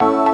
Thank you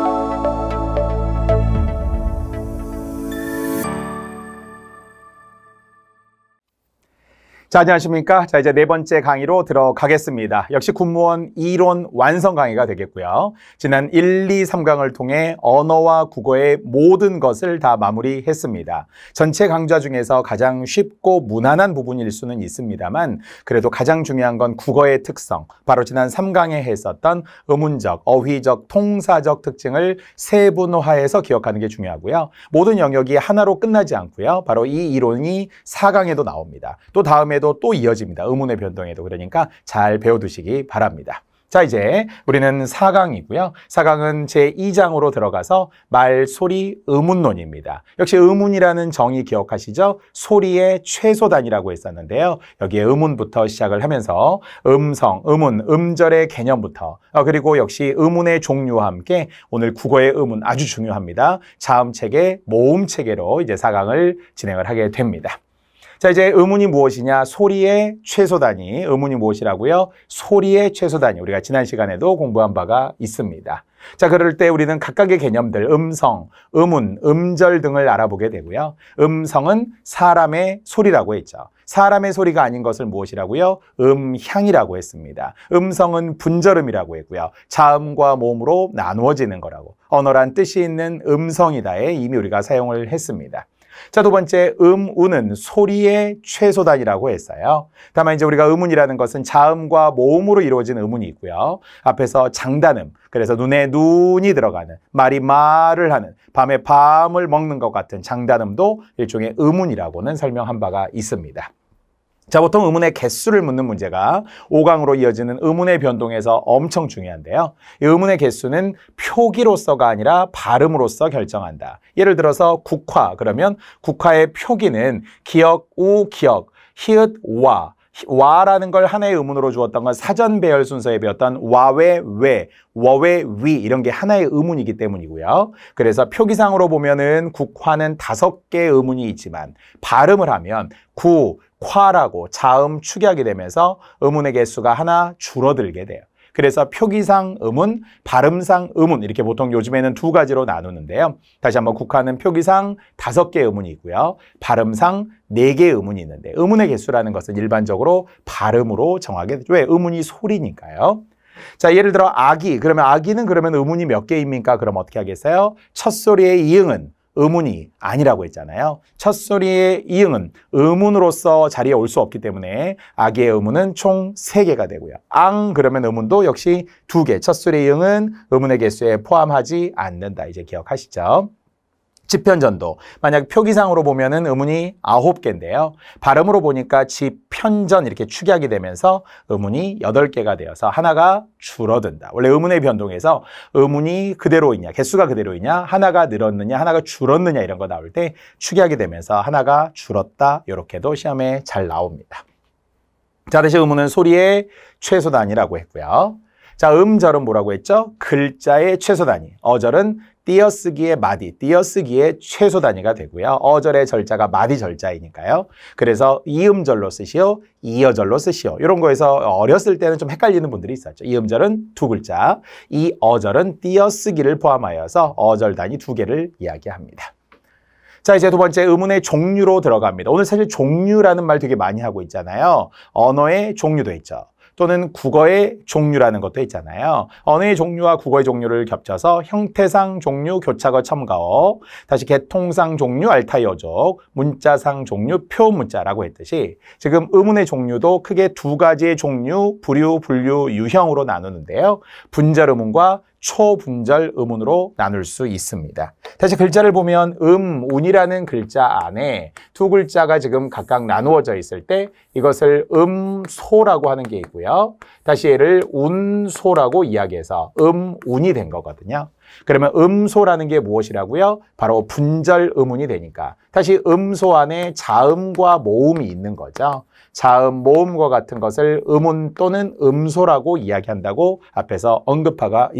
자, 안녕하십니까. 자, 이제 네 번째 강의로 들어가겠습니다. 역시 군무원 이론 완성 강의가 되겠고요. 지난 1, 2, 3강을 통해 언어와 국어의 모든 것을 다 마무리했습니다. 전체 강좌 중에서 가장 쉽고 무난한 부분일 수는 있습니다만 그래도 가장 중요한 건 국어의 특성, 바로 지난 3강에 했었던 의문적, 어휘적, 통사적 특징을 세분화해서 기억하는 게 중요하고요. 모든 영역이 하나로 끝나지 않고요. 바로 이 이론이 4강에도 나옵니다. 또 다음에도 변동에도 또 이어집니다. 음운의 변동에도 그러니까 잘 배워두시기 바랍니다. 자, 이제 우리는 4강이고요. 4강은 제2장으로 들어가서 말, 소리, 음운론입니다. 역시 음운이라는 정의 기억하시죠? 소리의 최소단이라고 했었는데요. 여기에 음운부터 시작을 하면서 음성, 음운, 음절의 개념부터 어, 그리고 역시 음운의 종류와 함께 오늘 국어의 음운 아주 중요합니다. 자음체계, 모음체계로 이제 4강을 진행을 하게 됩니다. 자, 이제 의문이 무엇이냐? 소리의 최소 단위. 의문이 무엇이라고요? 소리의 최소 단위. 우리가 지난 시간에도 공부한 바가 있습니다. 자, 그럴 때 우리는 각각의 개념들, 음성, 음운, 음절 등을 알아보게 되고요. 음성은 사람의 소리라고 했죠. 사람의 소리가 아닌 것을 무엇이라고요? 음향이라고 했습니다. 음성은 분절음이라고 했고요. 자음과 모음으로 나누어지는 거라고. 언어란 뜻이 있는 음성이다에 이미 우리가 사용을 했습니다. 자, 두 번째, 음, 운은 소리의 최소단이라고 했어요. 다만 이제 우리가 음운이라는 것은 자음과 모음으로 이루어진 음운이 있고요. 앞에서 장단음, 그래서 눈에 눈이 들어가는, 말이 말을 하는, 밤에 밤을 먹는 것 같은 장단음도 일종의 음운이라고는 설명한 바가 있습니다. 자, 보통 의문의 개수를 묻는 문제가 5강으로 이어지는 의문의 변동에서 엄청 중요한데요. 의문의 개수는 표기로서가 아니라 발음으로서 결정한다. 예를 들어서 국화, 그러면 국화의 표기는 기역, 우, 기역, 히읗, 와, 와라는 걸 하나의 의문으로 주었던 건 사전 배열 순서에 배웠던 와외 외, 워 외 위 이런 게 하나의 의문이기 때문이고요. 그래서 표기상으로 보면은 국화는 다섯 개의 의문이 있지만 발음을 하면 구, 화라고 자음 축약이 되면서 의문의 개수가 하나 줄어들게 돼요. 그래서 표기상 음운, 발음상 음운 이렇게 보통 요즘에는 두 가지로 나누는데요. 다시 한번 국화는 표기상 다섯 개 음운이 있고요. 발음상 네 개의 음운이 있는데 음운의 개수라는 것은 일반적으로 발음으로 정하게 되죠. 왜? 음운이 소리니까요. 자, 예를 들어 아기. 그러면 아기는 그러면 음운이 몇 개입니까? 그럼 어떻게 하겠어요? 첫 소리의 이응은 의문이 아니라고 했잖아요. 첫 소리의 이응은 의문으로서 자리에 올 수 없기 때문에 아기의의문은총3개가 되고요. 앙 그러면 의문도 역시 2개첫 소리의 이응은 의문의 개수에 포함하지 않는다. 이제 기억하시죠? 지편전도. 만약 표기상으로 보면은 음운이 아홉 개인데요. 발음으로 보니까 지편전 이렇게 축약이 되면서 음운이 여덟 개가 되어서 하나가 줄어든다. 원래 음운의 변동에서 음운이 그대로 있냐, 개수가 그대로 있냐, 하나가 늘었느냐, 하나가 줄었느냐 이런 거 나올 때 축약이 되면서 하나가 줄었다. 이렇게도 시험에 잘 나옵니다. 자, 다시 음운은 소리의 최소 단위라고 했고요. 자, 음절은 뭐라고 했죠? 글자의 최소 단위. 어절은 띄어쓰기의 마디, 띄어쓰기의 최소 단위가 되고요. 어절의 절자가 마디 절자이니까요. 그래서 이음절로 쓰시오, 이어절로 쓰시오. 이런 거에서 어렸을 때는 좀 헷갈리는 분들이 있었죠. 이음절은 두 글자, 이 어절은 띄어쓰기를 포함하여서 어절 단위 두 개를 이야기합니다. 자, 이제 두 번째 의문의 종류로 들어갑니다. 오늘 사실 종류라는 말 되게 많이 하고 있잖아요. 언어의 종류도 있죠. 또는 국어의 종류라는 것도 있잖아요. 언어의 종류와 국어의 종류를 겹쳐서 형태상 종류 교차어 첨가어, 다시 개통상 종류 알타이어족, 문자상 종류 표문자라고 했듯이 지금 의문의 종류도 크게 두 가지의 종류, 부류, 분류, 유형으로 나누는데요. 분자의문과 초분절 음운으로 나눌 수 있습니다. 다시 글자를 보면 음, 운이라는 글자 안에 두 글자가 지금 각각 나누어져 있을 때 이것을 음, 소라고 하는 게 있고요. 다시 얘를 운, 소라고 이야기해서 음, 운이 된 거거든요. 그러면 음소라는 게 무엇이라고요? 바로 분절 음운이 되니까. 다시 음소 안에 자음과 모음이 있는 거죠. 자음, 모음과 같은 것을 음운 또는 음소라고 이야기한다고 앞에서 언급하가,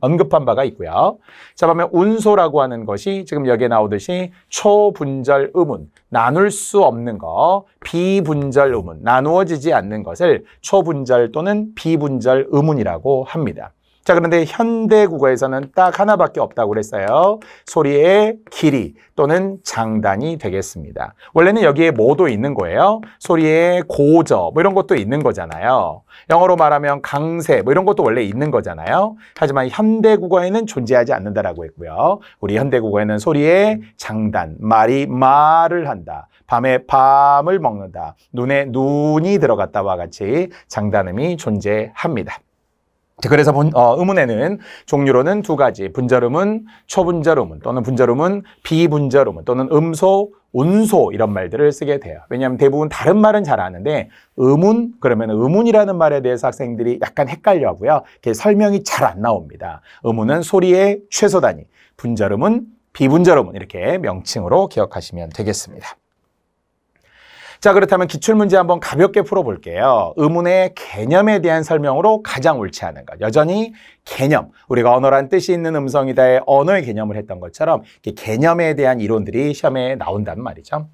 언급한 바가 있고요. 자, 그러면 운소라고 하는 것이 지금 여기에 나오듯이 초분절 음운, 나눌 수 없는 거, 비분절 음운, 나누어지지 않는 것을 초분절 또는 비분절 음운이라고 합니다. 자, 그런데 현대 국어에서는 딱 하나밖에 없다고 그랬어요. 소리의 길이 또는 장단이 되겠습니다. 원래는 여기에 뭐도 있는 거예요. 소리의 고저 뭐 이런 것도 있는 거잖아요. 영어로 말하면 강세 뭐 이런 것도 원래 있는 거잖아요. 하지만 현대 국어에는 존재하지 않는다라고 했고요. 우리 현대 국어에는 소리의 장단, 말이 말을 한다. 밤에 밤을 먹는다. 눈에 눈이 들어갔다와 같이 장단음이 존재합니다. 그래서 본, 어, 음운에는 종류로는 두 가지 분자음은 초분자음은 또는 분자음은 비분자음은 또는 음소 온소 이런 말들을 쓰게 돼요. 왜냐하면 대부분 다른 말은 잘 아는데 음운 그러면 음운이라는 말에 대해서 학생들이 약간 헷갈려하고요. 설명이 잘 안 나옵니다. 음운은 소리의 최소 단위, 분자음은 비분자음은 이렇게 명칭으로 기억하시면 되겠습니다. 자 그렇다면 기출문제 한번 가볍게 풀어볼게요. 의문의 개념에 대한 설명으로 가장 옳지 않은 것. 여전히 개념, 우리가 언어란 뜻이 있는 음성이다의 언어의 개념을 했던 것처럼 개념에 대한 이론들이 시험에 나온단 말이죠.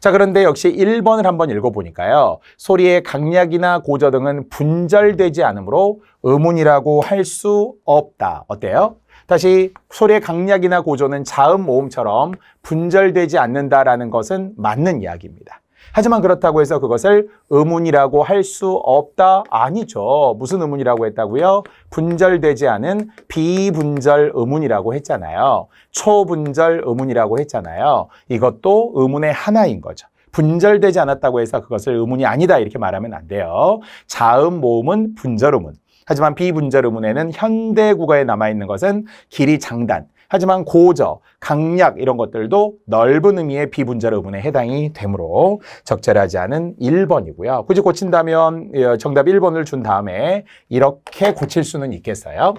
자, 그런데 역시 1번을 한번 읽어보니까요. 소리의 강약이나 고저 등은 분절되지 않으므로 의문이라고할 수 없다. 어때요? 다시 소리의 강약이나 고조는 자음 모음처럼 분절되지 않는다라는 것은 맞는 이야기입니다. 하지만 그렇다고 해서 그것을 의문이라고 할 수 없다? 아니죠. 무슨 의문이라고 했다고요? 분절되지 않은 비분절 의문이라고 했잖아요. 초분절 의문이라고 했잖아요. 이것도 의문의 하나인 거죠. 분절되지 않았다고 해서 그것을 의문이 아니다 이렇게 말하면 안 돼요. 자음 모음은 분절 의문. 하지만 비분절 의문에는 현대 국어에 남아있는 것은 길이 장단, 하지만 고저, 강약 이런 것들도 넓은 의미의 비분절 의문에 해당이 되므로 적절하지 않은 1번이고요. 굳이 고친다면 예, 정답 1번을 준 다음에 이렇게 고칠 수는 있겠어요.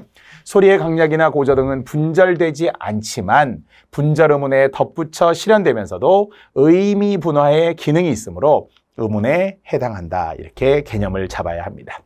소리의 강약이나 고저 등은 분절되지 않지만 분절 의문에 덧붙여 실현되면서도 의미 분화의 기능이 있으므로 의문에 해당한다. 이렇게 개념을 잡아야 합니다.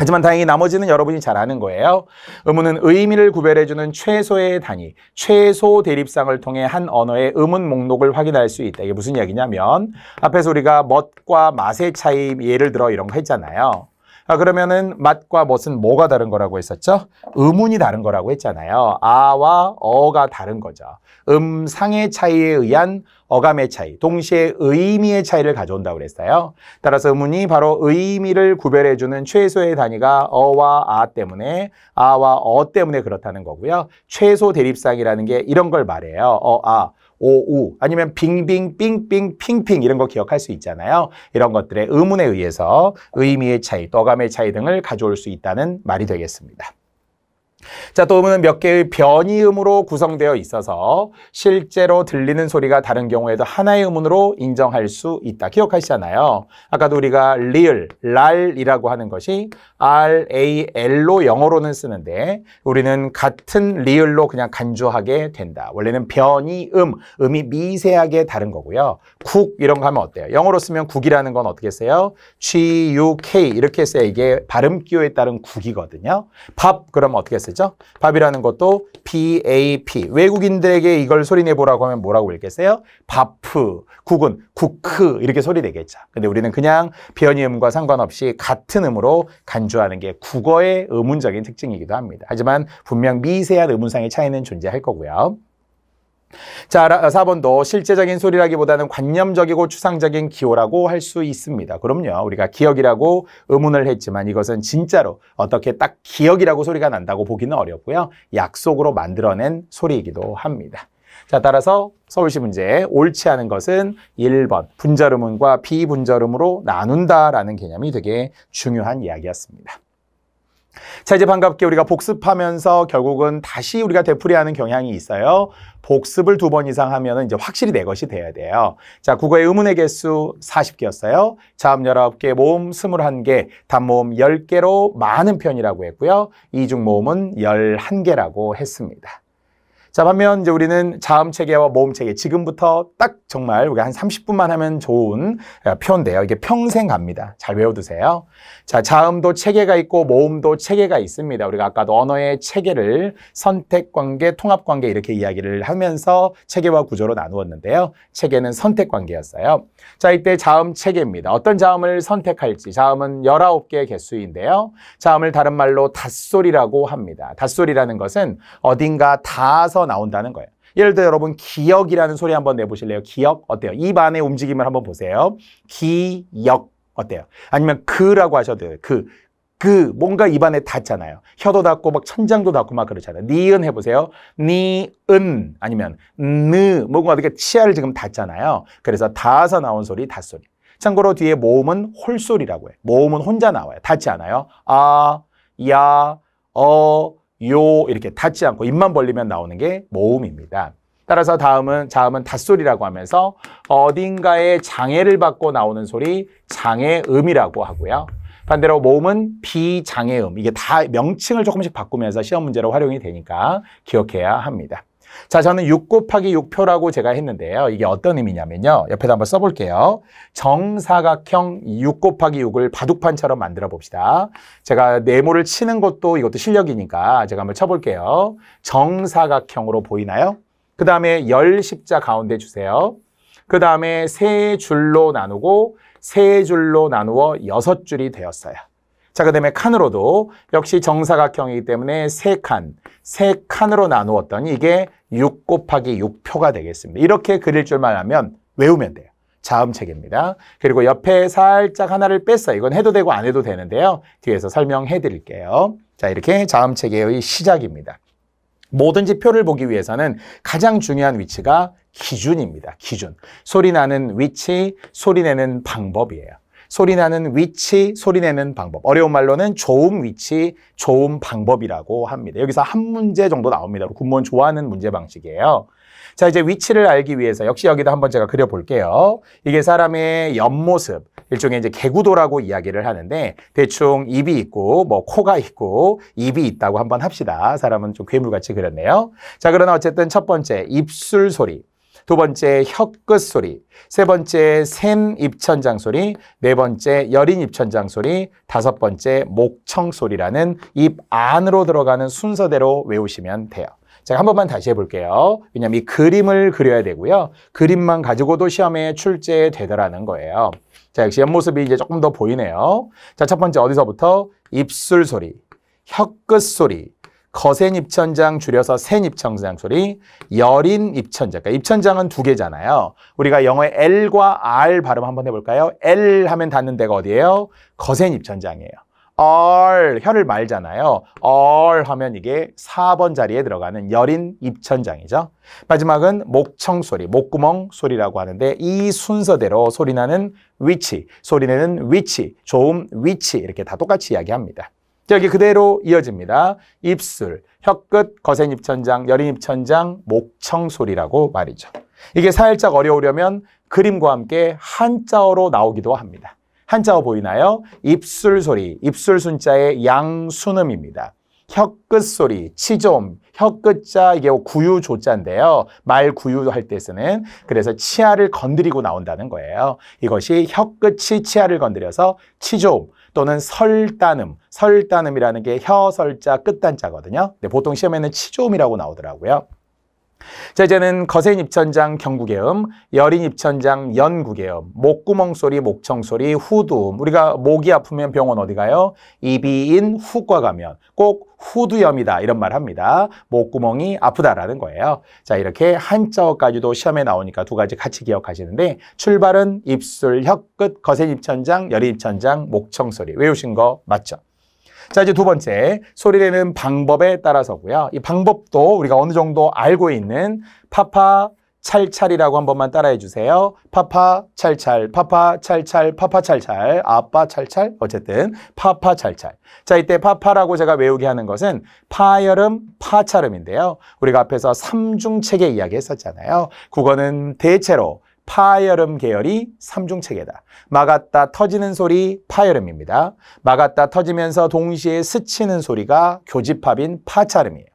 하지만 다행히 나머지는 여러분이 잘 아는 거예요. 의문은 의미를 구별해주는 최소의 단위, 최소 대립상을 통해 한 언어의 의문 목록을 확인할 수 있다. 이게 무슨 이야기냐면 앞에서 우리가 멋과 맛의 차이 예를 들어 이런 거 했잖아요. 아, 그러면은 맛과 멋은 뭐가 다른 거라고 했었죠? 의문이 다른 거라고 했잖아요. 아와 어가 다른 거죠. 음상의 차이에 의한 어감의 차이, 동시에 의미의 차이를 가져온다고 그랬어요. 따라서 음운이 바로 의미를 구별해주는 최소의 단위가 어와 아 때문에, 아와 어 때문에 그렇다는 거고요. 최소 대립상이라는 게 이런 걸 말해요. 어, 아. 오 우 아니면 빙빙 빙빙 핑핑 이런 거 기억할 수 있잖아요. 이런 것들의 의문에 의해서 의미의 차이, 떠감의 차이 등을 가져올 수 있다는 말이 되겠습니다. 자, 또 음은 몇 개의 변이음으로 구성되어 있어서 실제로 들리는 소리가 다른 경우에도 하나의 음운으로 인정할 수 있다. 기억하시잖아요. 아까도 우리가 리을, 랄이라고 하는 것이 RAL로 영어로는 쓰는데 우리는 같은 리을로 그냥 간주하게 된다. 원래는 변이음, 음이 미세하게 다른 거고요. 국 이런 거 하면 어때요? 영어로 쓰면 국이라는 건 어떻게 써요? G, U, K 이렇게 써요. 이게 발음 기호에 따른 국이거든요. 밥 그럼 어떻게 써요? 쓰죠. 밥이라는 것도 BAP. 외국인들에게 이걸 소리내보라고 하면 뭐라고 읽겠어요? 바프, 국은 국크 이렇게 소리내겠죠. 근데 우리는 그냥 비현이음과 상관없이 같은 음으로 간주하는 게 국어의 의문적인 특징이기도 합니다. 하지만 분명 미세한 의문상의 차이는 존재할 거고요. 자, 4번도 실제적인 소리라기보다는 관념적이고 추상적인 기호라고 할 수 있습니다. 그럼요. 우리가 기억이라고 의문을 했지만 이것은 진짜로 어떻게 딱 기억이라고 소리가 난다고 보기는 어렵고요. 약속으로 만들어낸 소리이기도 합니다. 자, 따라서 서울시 문제 옳지 않은 것은 1번 분절음음과 비분절음으로 나눈다라는 개념이 되게 중요한 이야기였습니다. 자, 이제 반갑게 우리가 복습하면서 결국은 다시 우리가 되풀이하는 경향이 있어요. 복습을 두 번 이상 하면은 이제 확실히 내 것이 돼야 돼요. 자, 국어의 의문의 개수 40개였어요. 자음 19개, 모음 21개, 단모음 10개로 많은 편이라고 했고요. 이중 모음은 11개라고 했습니다. 자, 반면 이제 우리는 자음 체계와 모음 체계 지금부터 딱 정말 우리가 한 30분만 하면 좋은 어, 표현인데요. 이게 평생 갑니다. 잘 외워두세요. 자, 자음도 체계가 있고 모음도 체계가 있습니다. 우리가 아까도 언어의 체계를 선택 관계, 통합 관계 이렇게 이야기를 하면서 체계와 구조로 나누었는데요. 체계는 선택 관계였어요. 자, 이때 자음 체계입니다. 어떤 자음을 선택할지. 자음은 19개의 개수인데요. 자음을 다른 말로 닷소리라고 합니다. 닷소리라는 것은 어딘가 다서 튀서 나온다는 거예요. 예를 들어 여러분 기억이라는 소리 한번 내보실래요? 기억 어때요? 입안의 움직임을 한번 보세요. 기억 어때요? 아니면 그라고 하셔도 돼요. 그. 그 뭔가 입안에 닿잖아요. 혀도 닿고 막 천장도 닿고 막 그렇잖아요. 니은 해보세요. 니은 아니면 느 뭔가 어떻게 치아를 지금 닿잖아요. 그래서 닿아서 나온 소리 닿소리. 참고로 뒤에 모음은 홀소리라고 해. 모음은 혼자 나와요. 닿지 않아요. 아, 야, 어, 요 이렇게 닫지 않고 입만 벌리면 나오는 게 모음입니다. 따라서 다음은 자음은 닷소리라고 하면서 어딘가에 장애를 받고 나오는 소리 장애음이라고 하고요. 반대로 모음은 비장애음 이게 다 명칭을 조금씩 바꾸면서 시험 문제로 활용이 되니까 기억해야 합니다. 자, 저는 6 곱하기 6표라고 제가 했는데요. 이게 어떤 의미냐면요. 옆에다 한번 써볼게요. 정사각형 6 곱하기 6을 바둑판처럼 만들어 봅시다. 제가 네모를 치는 것도 이것도 실력이니까 제가 한번 쳐볼게요. 정사각형으로 보이나요? 그 다음에 열 십자 가운데 주세요. 그 다음에 세 줄로 나누고 세 줄로 나누어 여섯 줄이 되었어요. 자, 그 다음에 칸으로도 역시 정사각형이기 때문에 세 칸, 세 칸으로 나누었더니 이게 6 곱하기 6표가 되겠습니다. 이렇게 그릴 줄만 하면 외우면 돼요. 자음책입니다. 그리고 옆에 살짝 하나를 뺐어요. 이건 해도 되고 안 해도 되는데요. 뒤에서 설명해 드릴게요. 자, 이렇게 자음책의 시작입니다. 뭐든지 표를 보기 위해서는 가장 중요한 위치가 기준입니다. 기준. 소리 나는 위치, 소리 내는 방법이에요. 소리나는 위치, 소리내는 방법. 어려운 말로는 좋은 위치, 좋은 방법이라고 합니다. 여기서 한 문제 정도 나옵니다. 군무원 좋아하는 문제 방식이에요. 자, 이제 위치를 알기 위해서 역시 여기다 한번 제가 그려볼게요. 이게 사람의 옆모습, 일종의 이제 개구도라고 이야기를 하는데 대충 입이 있고 뭐 코가 있고 입이 있다고 한번 합시다. 사람은 좀 괴물같이 그렸네요. 자, 그러나 어쨌든 첫 번째 입술 소리. 두 번째 혀끝 소리, 세 번째 샘 입천장 소리, 네 번째 여린 입천장 소리, 다섯 번째 목청 소리라는 입 안으로 들어가는 순서대로 외우시면 돼요. 제가 한 번만 다시 해볼게요. 왜냐면 이 그림을 그려야 되고요. 그림만 가지고도 시험에 출제되더라는 거예요. 자, 역시 옆모습이 이제 조금 더 보이네요. 자, 첫 번째 어디서부터? 입술 소리, 혀끝 소리, 거센 입천장 줄여서 센 입천장 소리, 여린 입천장. 그러니까 입천장은 두 개잖아요. 우리가 영어의 L과 R 발음 한번 해볼까요? L 하면 닿는 데가 어디예요? 거센 입천장이에요. 얼, 혀를 말잖아요. 얼 하면 이게 4번 자리에 들어가는 여린 입천장이죠. 마지막은 목청 소리, 목구멍 소리라고 하는데 이 순서대로 소리나는 위치, 소리내는 위치, 조음 위치 이렇게 다 똑같이 이야기합니다. 여기 그대로 이어집니다. 입술, 혀끝, 거센 입천장, 여린 입천장, 목청소리라고 말이죠. 이게 살짝 어려우려면 그림과 함께 한자어로 나오기도 합니다. 한자어 보이나요? 입술 소리, 입술 순자의 양순음입니다. 혀끝 소리, 치좀, 혀끝자 이게 구유 조자인데요. 말 구유할 때 쓰는 그래서 치아를 건드리고 나온다는 거예요. 이것이 혀끝이 치아를 건드려서 치좀, 또는 설단음, 설단음이라는 게 혀설자 끝단자거든요. 근데 네, 보통 시험에는 치조음이라고 나오더라고요. 자 이제는 거센 입천장 경구개음 여린 입천장 연구개음 목구멍 소리, 목청 소리, 후두음. 우리가 목이 아프면 병원 어디 가요? 이비인 후과 가면 꼭 후두염이다 이런 말 합니다. 목구멍이 아프다라는 거예요. 자 이렇게 한자어까지도 시험에 나오니까 두 가지 같이 기억하시는데 출발은 입술, 혀끝, 거센 입천장, 여린 입천장, 목청 소리 외우신 거 맞죠? 자, 이제 두 번째. 소리 내는 방법에 따라서고요. 이 방법도 우리가 어느 정도 알고 있는 파파, 찰찰이라고 한 번만 따라해 주세요. 파파, 찰찰, 파파, 찰찰, 파파, 찰찰, 아빠, 찰찰, 어쨌든 파파, 찰찰. 자, 이때 파파라고 제가 외우게 하는 것은 파열음, 파찰음인데요. 우리가 앞에서 삼중체계 이야기 했었잖아요. 국어는 대체로 파열음 계열이 삼중체계다. 막았다 터지는 소리 파열음입니다. 막았다 터지면서 동시에 스치는 소리가 교집합인 파차름이에요.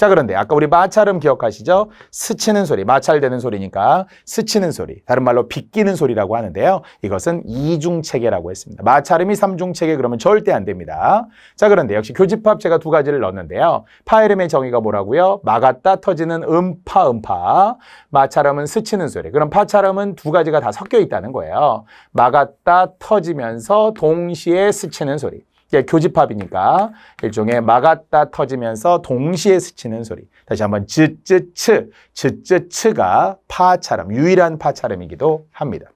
자 그런데 아까 우리 마찰음 기억하시죠? 스치는 소리, 마찰되는 소리니까 스치는 소리, 다른 말로 빗기는 소리라고 하는데요. 이것은 이중체계라고 했습니다. 마찰음이 삼중체계 그러면 절대 안 됩니다. 자 그런데 역시 교집합 제가 두 가지를 넣었는데요. 파이름의 정의가 뭐라고요? 막았다 터지는 음파 음파, 마찰음은 스치는 소리. 그럼 파찰음은 두 가지가 다 섞여 있다는 거예요. 막았다 터지면서 동시에 스치는 소리. 예, 교집합이니까 일종의 막았다 터지면서 동시에 스치는 소리. 다시 한번 즈쯔츠, 즈쯔츠가 파차름, 유일한 파차름이기도 합니다.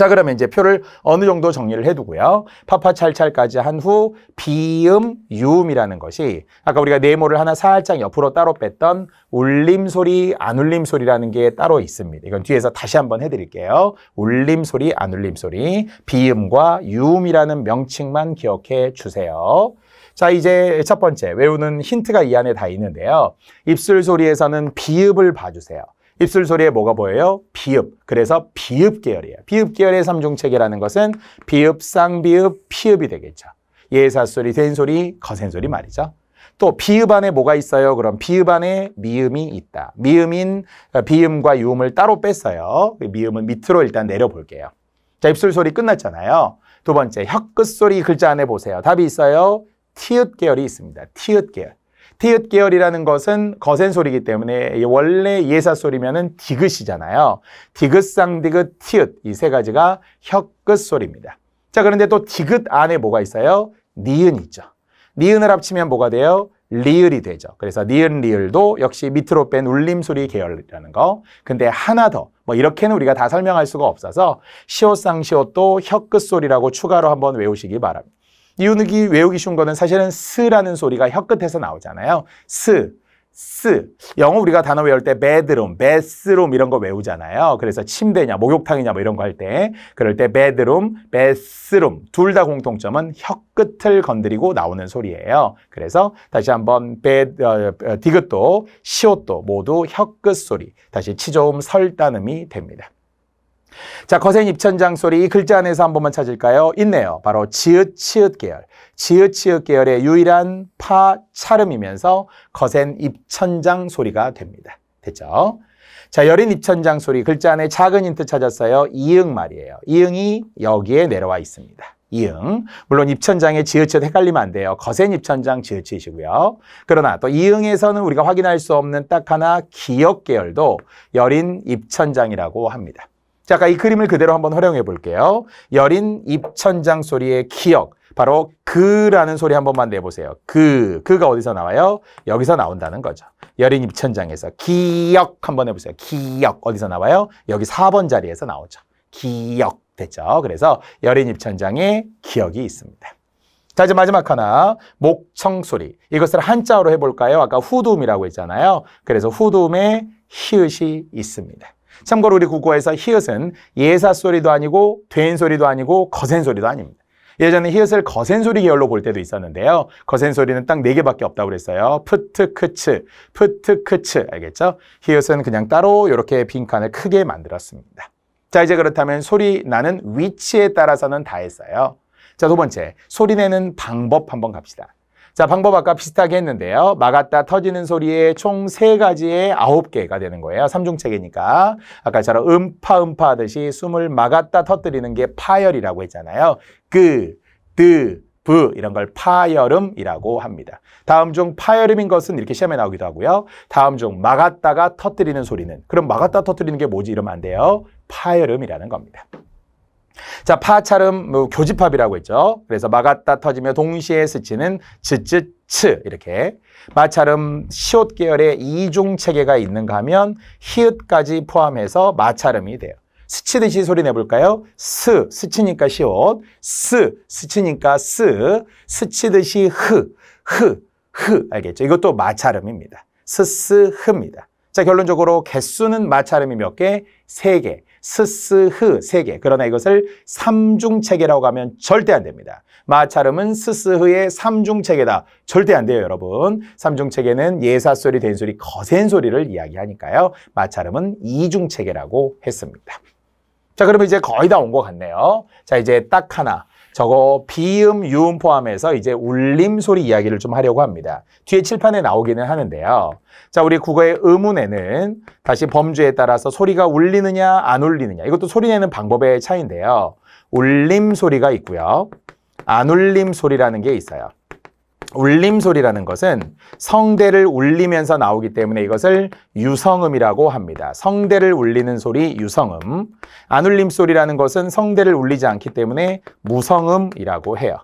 자 그러면 이제 표를 어느 정도 정리를 해두고요. 파파찰찰까지 한 후 비음, 유음이라는 것이 아까 우리가 네모를 하나 살짝 옆으로 따로 뺐던 울림 소리, 안 울림 소리라는 게 따로 있습니다. 이건 뒤에서 다시 한번 해드릴게요. 울림 소리, 안 울림 소리, 비음과 유음이라는 명칭만 기억해 주세요. 자, 이제 첫 번째 외우는 힌트가 이 안에 다 있는데요. 입술 소리에서는 비읍을 봐주세요. 입술 소리에 뭐가 보여요? 비읍. 그래서 비읍 계열이에요. 비읍 계열의 삼중 체계라는 것은 비읍, 쌍비읍, 피읍이 되겠죠. 예사소리, 된소리, 거센소리 말이죠. 또 비읍 안에 뭐가 있어요? 그럼 비읍 안에 미음이 있다. 미음인 그러니까 비음과 유음을 따로 뺐어요. 그 미음은 밑으로 일단 내려볼게요. 자, 입술 소리 끝났잖아요. 두 번째, 혀끝 소리 글자 안에 보세요. 답이 있어요. 티읕 계열이 있습니다. 티읕 계열. 티읕 계열이라는 것은 거센 소리이기 때문에 원래 예사 소리면은 디귿이잖아요. 디귿, 쌍디귿, 티읕 이세 가지가 혀끝 소리입니다. 자, 그런데 또 디귿 안에 뭐가 있어요? 니은 있죠. 니은을 합치면 뭐가 돼요? 리을이 되죠. 그래서 니은 리을도 역시 밑으로 뺀 울림 소리 계열이라는 거. 근데 하나 더. 뭐 이렇게는 우리가 다 설명할 수가 없어서 시옷상 시옷도 혀끝 소리라고 추가로 한번 외우시기 바랍니다. 띄우기 외우기 쉬운 거는 사실은 스라는 소리가 혀 끝에서 나오잖아요. 스. 스. 영어 우리가 단어 외울 때 bedroom, bathroom 이런 거 외우잖아요. 그래서 침대냐, 목욕탕이냐 뭐 이런 거 할 때. 그럴 때 bedroom, bathroom 둘 다 공통점은 혀 끝을 건드리고 나오는 소리예요. 그래서 다시 한번 bed, 어, 어, 디귿도, 시옷도 모두 혀끝 소리. 다시 치조음 설단음이 됩니다. 자, 거센 입천장 소리 이 글자 안에서 한 번만 찾을까요? 있네요. 바로 지읒, 치읒 계열. 지읒, 치읒 계열의 유일한 파 차름이면서 거센 입천장 소리가 됩니다. 됐죠? 자, 여린 입천장 소리 글자 안에 작은 힌트 찾았어요. 이응 말이에요. 이응이 여기에 내려와 있습니다. 이응. 물론 입천장에 지읒치읒 헷갈리면 안 돼요. 거센 입천장 지읒치읒이고요. 그러나 또 이응에서는 우리가 확인할 수 없는 딱 하나 기역 계열도 여린 입천장이라고 합니다. 자, 아까 이 그림을 그대로 한번 활용해 볼게요. 여린 입천장 소리의 기억. 바로 그라는 소리 한 번만 내보세요. 그, 그가 어디서 나와요? 여기서 나온다는 거죠. 여린 입천장에서 기억 한번 해보세요. 기억 어디서 나와요? 여기 4번 자리에서 나오죠. 기억 됐죠. 그래서 여린 입천장에 기억이 있습니다. 자, 이제 마지막 하나. 목청 소리. 이것을 한자어로 해볼까요? 아까 후두음이라고 했잖아요. 그래서 후두음에 히읗이 있습니다. 참고로 우리 국어에서 히읗은 예사 소리도 아니고 된 소리도 아니고 거센 소리도 아닙니다. 예전에 히읗을 거센 소리 계열로 볼 때도 있었는데요. 거센 소리는 딱 네 개밖에 없다고 그랬어요. 푸트 크츠, 푸트 크츠 알겠죠? 히읗은 그냥 따로 이렇게 빈칸을 크게 만들었습니다. 자 이제 그렇다면 소리 나는 위치에 따라서는 다했어요. 자 두 번째 소리 내는 방법 한번 갑시다. 자, 방법 아까 비슷하게 했는데요. 막았다 터지는 소리에 총 세가지에 아홉 개가 되는 거예요. 삼중체계니까. 아까처럼 음파 음파 하듯이 숨을 막았다 터뜨리는 게 파열이라고 했잖아요. 그, 드, 브 이런 걸 파열음이라고 합니다. 다음 중 파열음인 것은 이렇게 시험에 나오기도 하고요. 다음 중 막았다가 터뜨리는 소리는 그럼 막았다 터뜨리는 게 뭐지 이러면 안 돼요. 파열음이라는 겁니다. 자, 파찰음 뭐, 교집합이라고 했죠. 그래서 막았다 터지며 동시에 스치는 츠츠츠 이렇게 마찰음 시옷 계열의 이중 체계가 있는가 하면 히읗까지 포함해서 마찰음이 돼요. 스치듯이 소리 내볼까요? 스, 스치니까 시옷, 스, 스치니까 스, 스치듯이 흐, 흐, 흐, 알겠죠? 이것도 마찰음입니다. 스스, 흐입니다. 자, 결론적으로 개수는 마찰음이 몇 개? 세개 스스흐 세계 그러나 이것을 삼중 체계라고 하면 절대 안 됩니다. 마찰음은 스스흐의 삼중 체계다. 절대 안 돼요, 여러분. 삼중 체계는 예사소리, 된소리, 거센소리를 이야기하니까요. 마찰음은 이중 체계라고 했습니다. 자, 그러면 이제 거의 다 온 것 같네요. 자, 이제 딱 하나. 저거 비음, 유음 포함해서 이제 울림 소리 이야기를 좀 하려고 합니다. 뒤에 칠판에 나오기는 하는데요. 자, 우리 국어의 의문에는 다시 범주에 따라서 소리가 울리느냐, 안 울리느냐. 이것도 소리 내는 방법의 차이인데요. 울림 소리가 있고요. 안 울림 소리라는 게 있어요. 울림 소리라는 것은 성대를 울리면서 나오기 때문에 이것을 유성음이라고 합니다. 성대를 울리는 소리 유성음. 안울림 소리라는 것은 성대를 울리지 않기 때문에 무성음이라고 해요.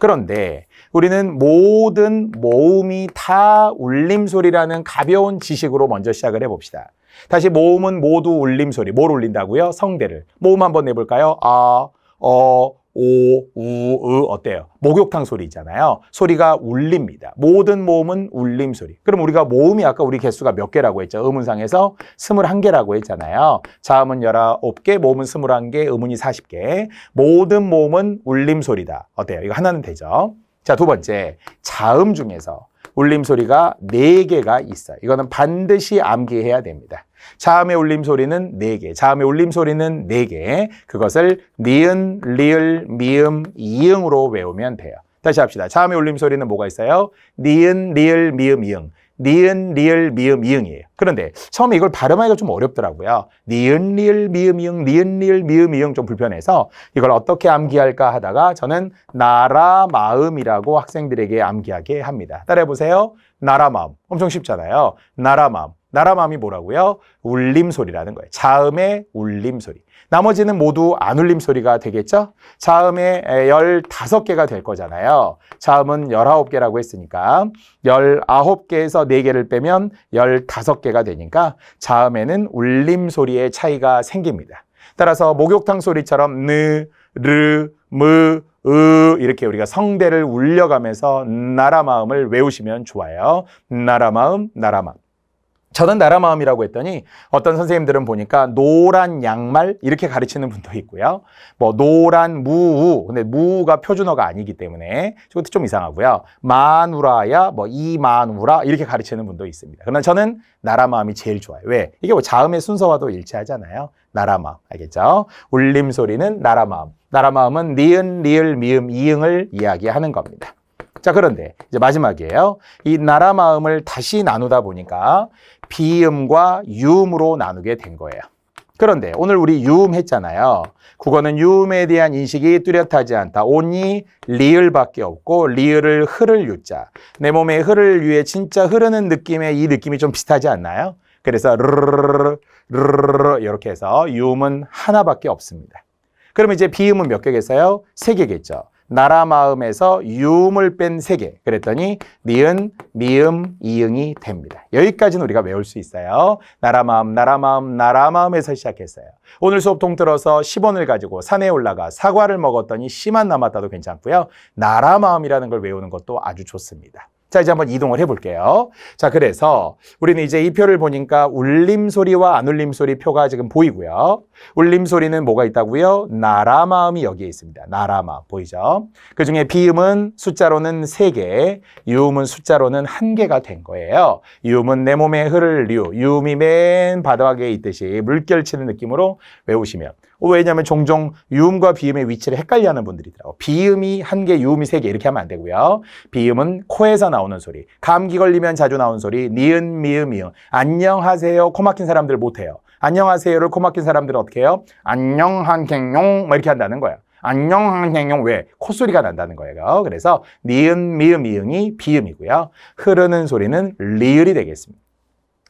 그런데 우리는 모든 모음이 다 울림 소리라는 가벼운 지식으로 먼저 시작을 해봅시다. 다시 모음은 모두 울림 소리. 뭘 울린다고요? 성대를. 모음 한번 내볼까요? 아, 어, 오, 우, 으 어때요? 목욕탕 소리 있잖아요. 소리가 울립니다. 모든 모음은 울림 소리. 그럼 우리가 모음이 아까 우리 개수가 몇 개라고 했죠? 음운상에서 21개라고 했잖아요. 자음은 19개, 모음은 21개, 음운이 40개. 모든 모음은 울림 소리다. 어때요? 이거 하나는 되죠? 자, 두 번째. 자음 중에서 울림 소리가 네개가 있어요. 이거는 반드시 암기해야 됩니다. 자음의 울림 소리는 네개 자음의 울림 소리는 네개 그것을 니은, 리을, 미음, 이응으로 외우면 돼요. 다시 합시다. 자음의 울림 소리는 뭐가 있어요? 니은, 리을, 미음, 이응. 니은, 리을, 미음, 이응이에요. 그런데 처음에 이걸 발음하기가 좀 어렵더라고요. 니은, 리을, 미음, 이응, 니은, 리을, 미음, 이응 좀 불편해서 이걸 어떻게 암기할까 하다가 저는 나라 마음이라고 학생들에게 암기하게 합니다. 따라해보세요. 나라 마음. 엄청 쉽잖아요. 나라 마음. 나라 마음이 뭐라고요? 울림 소리라는 거예요. 자음의 울림 소리. 나머지는 모두 안 울림 소리가 되겠죠? 자음에 15개가 될 거잖아요. 자음은 19개라고 했으니까 19개에서 4개를 빼면 15개가 되니까 자음에는 울림 소리의 차이가 생깁니다. 따라서 목욕탕 소리처럼 느, 르, 무, 으 이렇게 우리가 성대를 울려가면서 나라 마음을 외우시면 좋아요. 나라 마음, 나라 마음. 저는 나라 마음이라고 했더니 어떤 선생님들은 보니까 노란 양말 이렇게 가르치는 분도 있고요. 뭐 노란 무우 근데 무우가 표준어가 아니기 때문에 저것도 좀 이상하고요. 마누라야 뭐 이마누라 이렇게 가르치는 분도 있습니다. 그러나 저는 나라 마음이 제일 좋아요. 왜? 이게 뭐 자음의 순서와도 일치하잖아요. 나라 마음 알겠죠? 울림 소리는 나라 마음. 나라 마음은 니은, 리을, 미음, 이응을 이야기하는 겁니다. 자, 그런데 이제 마지막이에요. 이 나라 마음을 다시 나누다 보니까 비음과 유음으로 나누게 된 거예요. 그런데 오늘 우리 유음 했잖아요. 국어는 유음에 대한 인식이 뚜렷하지 않다. 온이 리을밖에 없고 리을을 흐를 유자. 내 몸에 흐를 위에 진짜 흐르는 느낌의 이 느낌이 좀 비슷하지 않나요? 그래서 르르르르 르르르 이렇게 해서 유음은 하나밖에 없습니다. 그러면 이제 비음은 몇 개겠어요? 세 개겠죠. 나라 마음에서 유음을 뺀 세 개. 그랬더니 니은, 미음, 이응이 됩니다. 여기까지는 우리가 외울 수 있어요. 나라 마음, 나라 마음, 나라 마음에서 시작했어요. 오늘 수업 통틀어서 10원을 가지고 산에 올라가 사과를 먹었더니 씨만 남았다도 괜찮고요. 나라 마음이라는 걸 외우는 것도 아주 좋습니다. 자, 이제 한번 이동을 해볼게요. 자, 그래서 우리는 이제 이 표를 보니까 울림 소리와 안 울림 소리 표가 지금 보이고요. 울림 소리는 뭐가 있다고요? 나라 마음이 여기에 있습니다. 나라 마음 보이죠? 그 중에 비음은 숫자로는 3개, 유음은 숫자로는 1개가 된 거예요. 유음은 내 몸에 흐를 류, 유음이 맨 바닥에 있듯이 물결치는 느낌으로 외우시면 어, 왜냐하면 종종 유음과 비음의 위치를 헷갈려하는 분들이 있더라고. 비음이 한 개, 유음이 세 개 이렇게 하면 안 되고요. 비음은 코에서 나오는 소리, 감기 걸리면 자주 나오는 소리, 니은, 미음, 이음 안녕하세요. 코 막힌 사람들 못해요. 안녕하세요를 코 막힌 사람들은 어떻게 해요? 안녕한갱용 뭐 이렇게 한다는 거예요 안녕한갱용 왜? 콧소리가 난다는 거예요. 그래서 니은, 미음, 이응이 비음이고요. 흐르는 소리는 리을이 되겠습니다.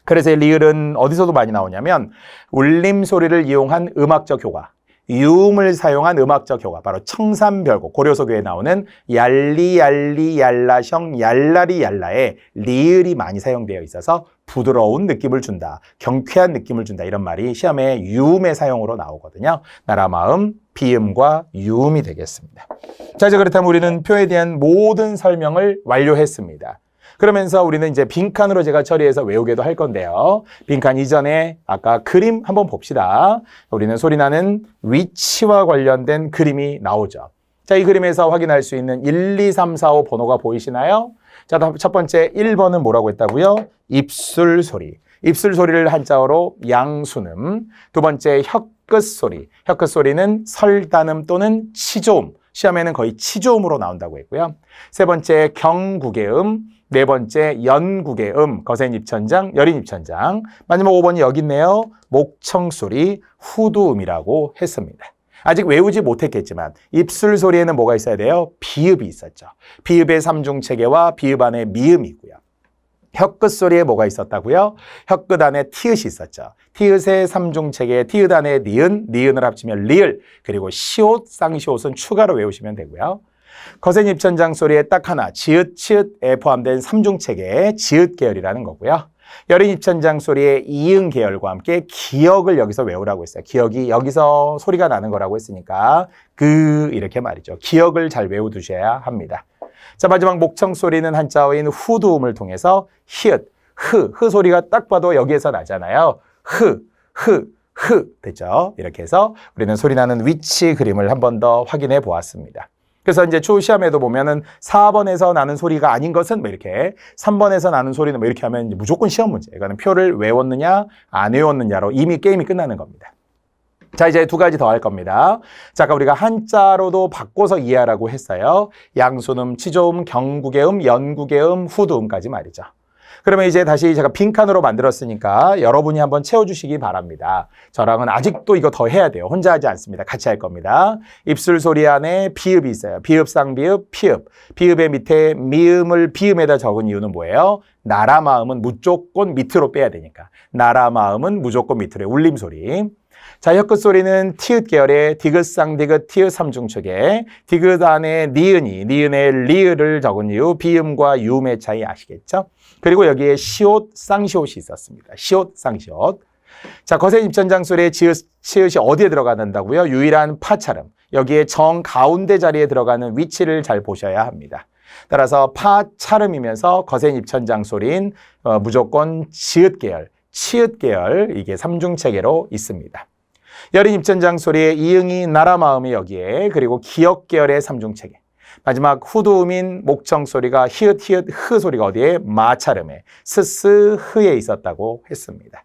그래서 리을은 어디서도 많이 나오냐면 울림 소리를 이용한 음악적 효과, 유음을 사용한 음악적 효과, 바로 청산별곡, 고려서교에 나오는 얄리얄리얄라형 얄라리얄라에 리을이 많이 사용되어 있어서 부드러운 느낌을 준다, 경쾌한 느낌을 준다 이런 말이 시험에 유음의 사용으로 나오거든요. 나라 마음, 비음과 유음이 되겠습니다. 자, 이제 그렇다면 우리는 표에 대한 모든 설명을 완료했습니다. 그러면서 우리는 이제 빈칸으로 제가 처리해서 외우게도 할 건데요. 빈칸 이전에 아까 그림 한번 봅시다. 우리는 소리나는 위치와 관련된 그림이 나오죠. 자, 이 그림에서 확인할 수 있는 1, 2, 3, 4, 5 번호가 보이시나요? 자, 첫 번째 1번은 뭐라고 했다고요? 입술 소리. 입술 소리를 한자어로 양수음. 두 번째 혀끝 소리. 혀끝 소리는 설단음 또는 치조음. 시험에는 거의 치조음으로 나온다고 했고요. 세 번째 경구개음. 네 번째 연국의 음, 거센 입천장, 여린 입천장. 마지막 5번이 여기 있네요. 목청소리, 후두음이라고 했습니다. 아직 외우지 못했겠지만 입술 소리에는 뭐가 있어야 돼요? 비읍이 있었죠. 비읍의 삼중 체계와 비읍 안에 미음이고요. 혀끝 소리에 뭐가 있었다고요? 혀끝 안에 티읕이 있었죠. 티읕의 삼중 체계, 티읕 안에 니은, 니은을 합치면 리을, 그리고 시옷, 쌍시옷은 추가로 외우시면 되고요. 거센 입천장 소리에 딱 하나 지읒, 치읒에 포함된 삼중 책의 지읒 계열이라는 거고요. 여린 입천장 소리의 이응 계열과 함께 기억을 여기서 외우라고 했어요. 기억이 여기서 소리가 나는 거라고 했으니까 그 이렇게 말이죠. 기억을 잘 외워두셔야 합니다. 자 마지막 목청 소리는 한자어인 후두음을 통해서 히읗, 흐, 흐 소리가 딱 봐도 여기에서 나잖아요. 흐, 흐, 흐 됐죠? 이렇게 해서 우리는 소리 나는 위치 그림을 한 번 더 확인해 보았습니다. 그래서 이제 추후 시험에도 보면은 4번에서 나는 소리가 아닌 것은 뭐 이렇게 3번에서 나는 소리는 뭐 이렇게 하면 무조건 시험 문제. 이거는 표를 외웠느냐 안 외웠느냐로 이미 게임이 끝나는 겁니다. 자 이제 두 가지 더 할 겁니다. 자 아까 우리가 한자로도 바꿔서 이해하라고 했어요. 양손음, 치조음, 경구개음, 연구개음, 후두음까지 말이죠. 그러면 이제 다시 제가 빈칸으로 만들었으니까 여러분이 한번 채워주시기 바랍니다. 저랑은 아직도 이거 더 해야 돼요. 혼자 하지 않습니다. 같이 할 겁니다. 입술 소리 안에 비읍이 있어요. 비읍, 쌍비읍, 피읍. 비읍의 밑에 미음을 비음에다 적은 이유는 뭐예요? 나라 마음은 무조건 밑으로 빼야 되니까. 나라 마음은 무조건 밑으로 울림 소리. 자, 혀끝 소리는 티읕 계열의 디귿상 디귿 티읕 삼중축에 디귿 안에 니은이 니은의 리을을 적은 이유 비음과 유음의 차이 아시겠죠? 그리고 여기에 시옷, 쌍시옷이 있었습니다. 시옷, 쌍시옷. 자, 거센 입천장술의 지읒, 시읒이 어디에 들어가는다고요? 유일한 파처럼 여기에 정 가운데 자리에 들어가는 위치를 잘 보셔야 합니다. 따라서 파차름이면서 거센 입천장 소리인 어, 무조건 지읒 계열, 치읒 계열 이게 삼중체계로 있습니다. 여린 입천장 소리의 이응이 나라 마음이 여기에 그리고 기역 계열의 삼중체계. 마지막 후두음인 목청 소리가 히읗 히읗 흐 소리가 어디에 마찰음에 스스 흐에 있었다고 했습니다.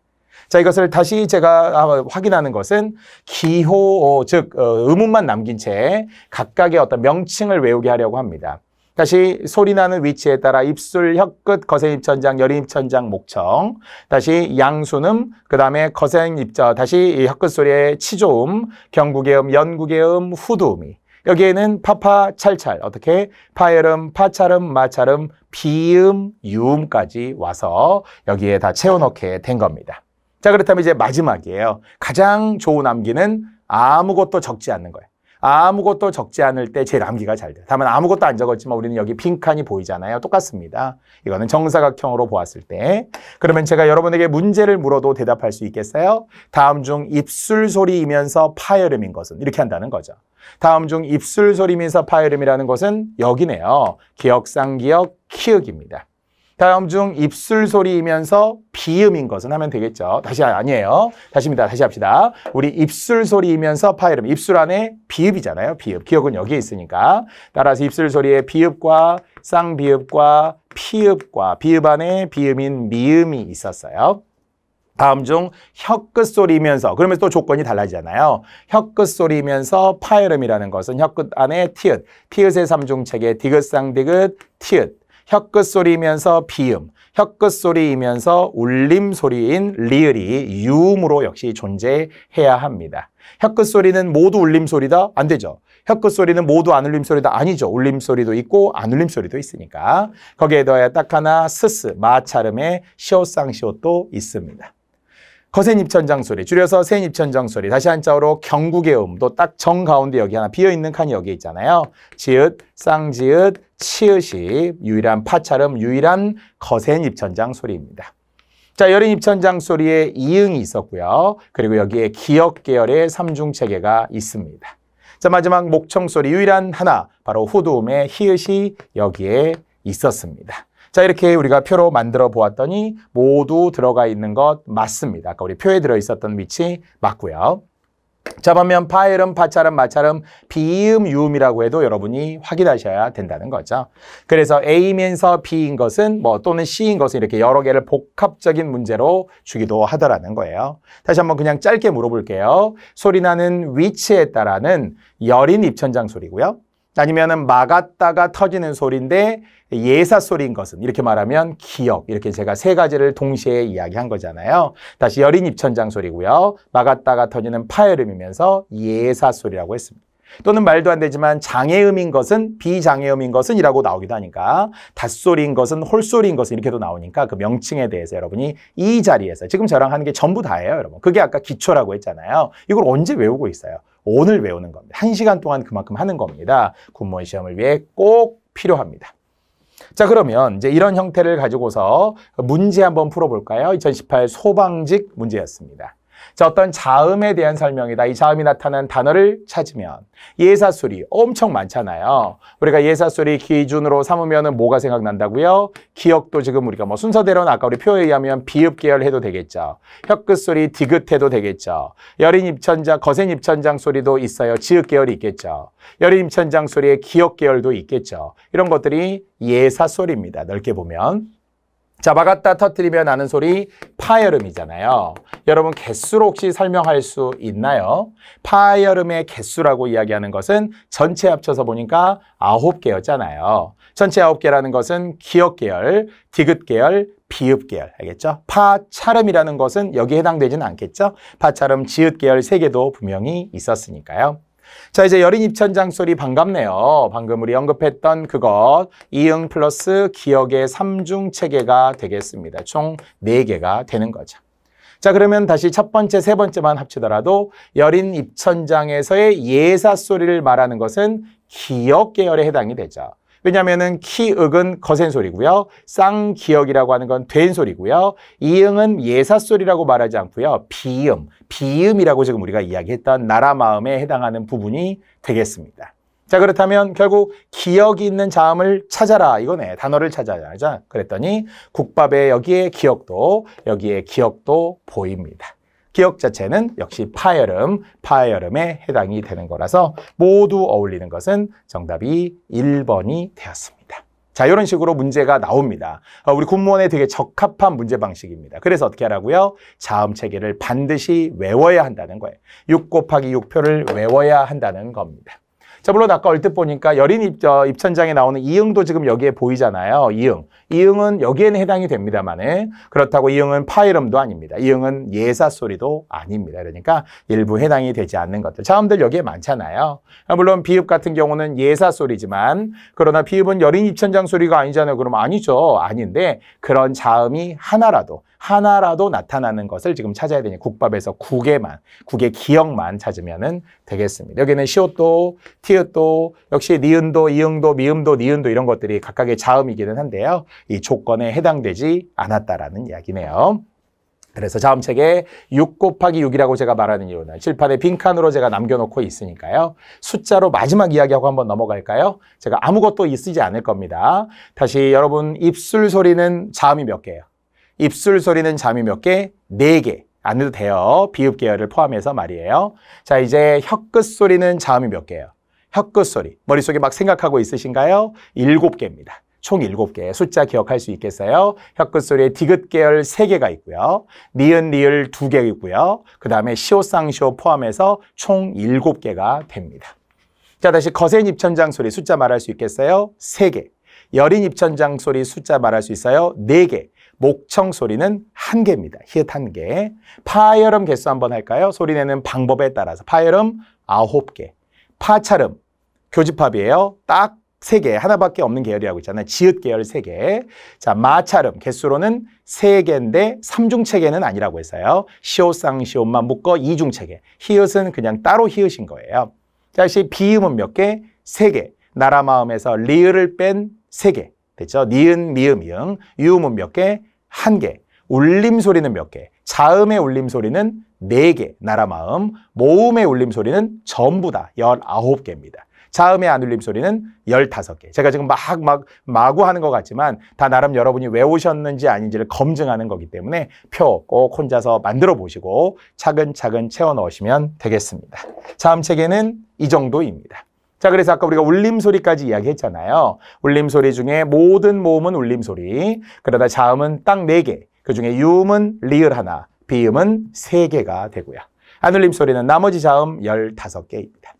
자 이것을 다시 제가 확인하는 것은 기호 어, 즉 어, 음운만 남긴 채 각각의 어떤 명칭을 외우게 하려고 합니다. 다시 소리 나는 위치에 따라 입술, 혀끝, 거센입천장, 여린입천장, 목청. 다시 양수음, 그 다음에 거센입자, 다시 혀끝 소리의 치조음, 경구계음, 연구계음, 후두음이. 여기에는 파파 찰찰 어떻게 파열음 파찰음 마찰음 비음 유음까지 와서 여기에 다 채워넣게 된 겁니다. 자 그렇다면 이제 마지막이에요. 가장 좋은 암기는 아무것도 적지 않는 거예요. 아무것도 적지 않을 때 제일 암기가 잘 돼요. 다만 아무것도 안 적었지만 우리는 여기 빈칸이 보이잖아요. 똑같습니다. 이거는 정사각형으로 보았을 때. 그러면 제가 여러분에게 문제를 물어도 대답할 수 있겠어요? 다음 중 입술 소리이면서 파열음인 것은 이렇게 한다는 거죠. 다음 중 입술 소리미사 파열음이라는 것은 여기네요. 기억상기억 키읔입니다. 다음 중 입술 소리이면서 비음인 것은 하면 되겠죠. 다시 아, 아니에요. 다시입니다. 다시 합시다. 우리 입술 소리이면서 파열음. 입술 안에 비읍이잖아요. 비읍. 기억은 여기에 있으니까. 따라서 입술 소리에 비읍과 쌍비읍과 피읍과 비읍 안에 비음인 미음이 있었어요. 다음 중 혀끝 소리면서 그러면또 조건이 달라지잖아요. 혀끝 소리면서 파열음이라는 것은 혀끝 안에 티읕, 티읕의 삼중책에디귿쌍디귿 티읕, 혀끝 소리면서 비음, 혀끝 소리이면서 울림 소리인 리을이 유음으로 역시 존재해야 합니다. 혀끝 소리는 모두 울림 소리다? 안 되죠. 혀끝 소리는 모두 안 울림 소리다? 아니죠. 울림 소리도 있고 안 울림 소리도 있으니까. 거기에 더해 딱 하나 스스, 마찰음의 시옷상시옷도 있습니다. 거센입천장소리, 줄여서 센입천장소리, 다시 한자어로 경국의 음도 딱 정 가운데 여기 하나 비어있는 칸이 여기 있잖아요. 지읒, 쌍지읒, 치읒이 유일한 파찰음, 유일한 거센입천장소리입니다. 자, 여린 입천장소리에 이응이 있었고요. 그리고 여기에 기역 계열의 삼중체계가 있습니다. 자, 마지막 목청소리 유일한 하나, 바로 후두음의 히읗이 여기에 있었습니다. 자, 이렇게 우리가 표로 만들어 보았더니 모두 들어가 있는 것 맞습니다. 아까 그러니까 우리 표에 들어 있었던 위치 맞고요. 자, 반면 파이름, 파차름, 마차름, 비음, 유음이라고 해도 여러분이 확인하셔야 된다는 거죠. 그래서 A면서 B인 것은 뭐 또는 C인 것은 이렇게 여러 개를 복합적인 문제로 주기도 하더라는 거예요. 다시 한번 그냥 짧게 물어볼게요. 소리 나는 위치에 따라는 여린 입천장 소리고요. 아니면은 막았다가 터지는 소리인데 예사 소리인 것은 이렇게 말하면 기억 이렇게 제가 세 가지를 동시에 이야기한 거잖아요. 다시 여린 입천장 소리고요. 막았다가 터지는 파열음이면서 예사 소리라고 했습니다. 또는 말도 안 되지만 장애음인 것은 비장애음인 것은 이라고 나오기도 하니까 닷소리인 것은 홀소리인 것은 이렇게도 나오니까 그 명칭에 대해서 여러분이 이 자리에서 지금 저랑 하는 게 전부 다예요 여러분 그게 아까 기초라고 했잖아요 이걸 언제 외우고 있어요 오늘 외우는 겁니다. 한 시간 동안 그만큼 하는 겁니다. 군무원 시험을 위해 꼭 필요합니다. 자 그러면 이제 이런 형태를 가지고서 문제 한번 풀어볼까요? 2018 소방직 문제였습니다. 자, 어떤 자음에 대한 설명이다. 이 자음이 나타난 단어를 찾으면 예사소리 엄청 많잖아요. 우리가 예사소리 기준으로 삼으면 뭐가 생각난다고요? 기억도 지금 우리가 뭐 순서대로는 아까 우리 표에 의하면 비읍 계열 해도 되겠죠. 혀끝소리 디귿해도 되겠죠. 여린 입천장, 거센 입천장 소리도 있어요. 지읒 계열이 있겠죠. 여린 입천장 소리의 기억 계열도 있겠죠. 이런 것들이 예사소리입니다. 넓게 보면. 잡아갔다 터트리며 나는 소리 파열음이잖아요. 여러분 개수로 혹시 설명할 수 있나요? 파열음의 개수라고 이야기하는 것은 전체 합쳐서 보니까 아홉 개였잖아요 전체 아홉 개라는 것은 기역계열, 디귿계열, 비읍계열 알겠죠? 파차름이라는 것은 여기에 해당되지는 않겠죠? 파차름, 지읒계열 세개도 분명히 있었으니까요. 자, 이제 여린 입천장 소리 반갑네요. 방금 우리 언급했던 그것, 이응 플러스 기억의 삼중 체계가 되겠습니다. 총 네개가 되는 거죠. 자, 그러면 다시 첫 번째, 세 번째만 합치더라도 여린 입천장에서의 예사 소리를 말하는 것은 기억 계열에 해당이 되죠. 왜냐하면 키윽은 거센 소리고요. 쌍기역이라고 하는 건 된 소리고요. 이응은 예사소리라고 말하지 않고요. 비음, 비음이라고 지금 우리가 이야기했던 나라 마음에 해당하는 부분이 되겠습니다. 자 그렇다면 결국 기억이 있는 자음을 찾아라 이거네 단어를 찾아야 하자 그랬더니 국밥에 여기에 기억도 여기에 기억도 보입니다. 기억 자체는 역시 파열음, 파열음에 해당이 되는 거라서 모두 어울리는 것은 정답이 1번이 되었습니다. 자, 이런 식으로 문제가 나옵니다. 어, 우리 군무원에 되게 적합한 문제 방식입니다. 그래서 어떻게 하라고요? 자음 체계를 반드시 외워야 한다는 거예요. 6 곱하기 6표를 외워야 한다는 겁니다. 자, 물론 아까 얼핏 보니까 여린 입, 어, 입천장에 나오는 이응도 지금 여기에 보이잖아요. 이응. 이응은 여기에는 해당이 됩니다만은 그렇다고 이응은 파이름도 아닙니다. 이응은 예사 소리도 아닙니다. 그러니까 일부 해당이 되지 않는 것들. 자음들 여기에 많잖아요. 아, 물론 비읍 같은 경우는 예사 소리지만 그러나 비읍은 여린 입천장 소리가 아니잖아요. 그럼 아니죠. 아닌데 그런 자음이 하나라도 하나라도 나타나는 것을 지금 찾아야 되니 국밥에서 국에만, 국의 기억만 찾으면 되겠습니다. 여기는 시옷도, 티읕도, 역시 니은도, 이응도, 미음도, 니은도 이런 것들이 각각의 자음이기는 한데요. 이 조건에 해당되지 않았다라는 이야기네요. 그래서 자음 책에 6 곱하기 6이라고 제가 말하는 이유는 칠판에 빈칸으로 제가 남겨놓고 있으니까요. 숫자로 마지막 이야기하고 한번 넘어갈까요? 제가 아무것도 쓰지 않을 겁니다. 다시 여러분 입술 소리는 자음이 몇 개예요? 입술 소리는 잠이 몇 개? 네 개. 안 해도 돼요. 비읍 계열을 포함해서 말이에요. 자, 이제 혀끝 소리는 자음이 몇 개예요? 혀끝 소리. 머릿속에 막 생각하고 있으신가요? 일곱 개입니다. 총 일곱 개 숫자 기억할 수 있겠어요? 혀끝 소리에 디귿 계열 세개가 있고요. 니은, 리을 두개 있고요. 그 다음에 시오, 쌍 시오 포함해서 총 일곱 개가 됩니다. 자, 다시 거센 입천장 소리 숫자 말할 수 있겠어요? 세개 여린 입천장 소리 숫자 말할 수 있어요? 네개 목청 소리는 한 개입니다. 히읗 한 개. 파열음 개수 한번 할까요? 소리 내는 방법에 따라서 파열음 아홉 개. 파찰음 교집합이에요. 딱 세 개 하나밖에 없는 계열이라고 했잖아요 지읒 계열 세개 자, 마찰음 개수로는 세개인데 삼중체계는 아니라고 했어요. 시옷상시옷만 묶어 이중체계. 히읗은 그냥 따로 히읗인 거예요. 자, 다시 비음은 몇 개? 세개 나라 마음에서 리을을 뺀 세개 됐죠? 니은, 미음, 이응. 유음은 몇 개? 한 개. 울림 소리는 몇 개? 자음의 울림 소리는 네 개. 나라 마음. 모음의 울림 소리는 전부 다 열아홉 개입니다. 자음의 안 울림 소리는 열다섯 개 제가 지금 막, 막, 마구 하는 것 같지만 다 나름 여러분이 외우셨는지 아닌지를 검증하는 거기 때문에 표 꼭 혼자서 만들어 보시고 차근차근 채워 넣으시면 되겠습니다. 자음 체계는 이 정도입니다. 자, 그래서 아까 우리가 울림소리까지 이야기했잖아요. 울림소리 중에 모든 모음은 울림소리. 그러다 자음은 딱 네개 그 중에 유음은 리을 하나, 비음은 세개가 되고요. 안울림 소리는 나머지 자음 15개입니다.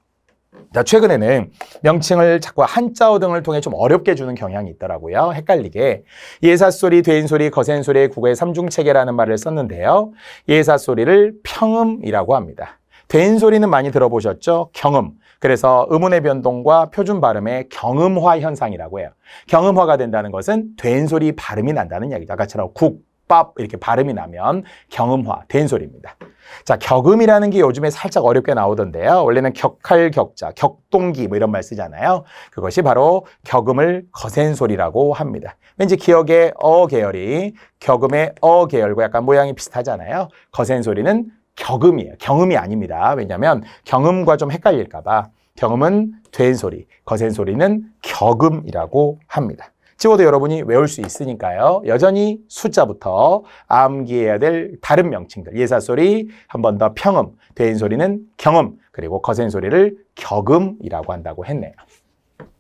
자, 최근에는 명칭을 자꾸 한자어 등을 통해 좀 어렵게 주는 경향이 있더라고요. 헷갈리게. 예사소리, 돼인소리, 거센소리의 국어의 삼중체계라는 말을 썼는데요. 예사소리를 평음이라고 합니다. 돼인소리는 많이 들어보셨죠? 경음. 그래서 음운의 변동과 표준 발음의 경음화 현상이라고 해요. 경음화가 된다는 것은 된 소리 발음이 난다는 이야기죠. 아까처럼 국, 밥 이렇게 발음이 나면 경음화, 된 소리입니다. 자, 격음이라는 게 요즘에 살짝 어렵게 나오던데요. 원래는 격할 격자, 격동기 뭐 이런 말 쓰잖아요. 그것이 바로 격음을 거센 소리라고 합니다. 왠지 기억의 어 계열이 격음의 어 계열과 약간 모양이 비슷하잖아요. 거센 소리는 격음이에요. 경음이 아닙니다. 왜냐하면 경음과 좀 헷갈릴까봐 경음은 된 소리, 거센 소리는 격음이라고 합니다. 지워도 여러분이 외울 수 있으니까요. 여전히 숫자부터 암기해야 될 다른 명칭들. 예사소리, 한 번 더 평음, 된 소리는 경음, 그리고 거센 소리를 격음이라고 한다고 했네요.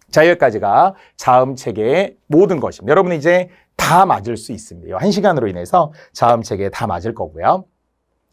자, 여기까지가 자음 체계의 모든 것입니다. 여러분은 이제 다 맞을 수 있습니다. 한 시간으로 인해서 자음 체계에 다 맞을 거고요.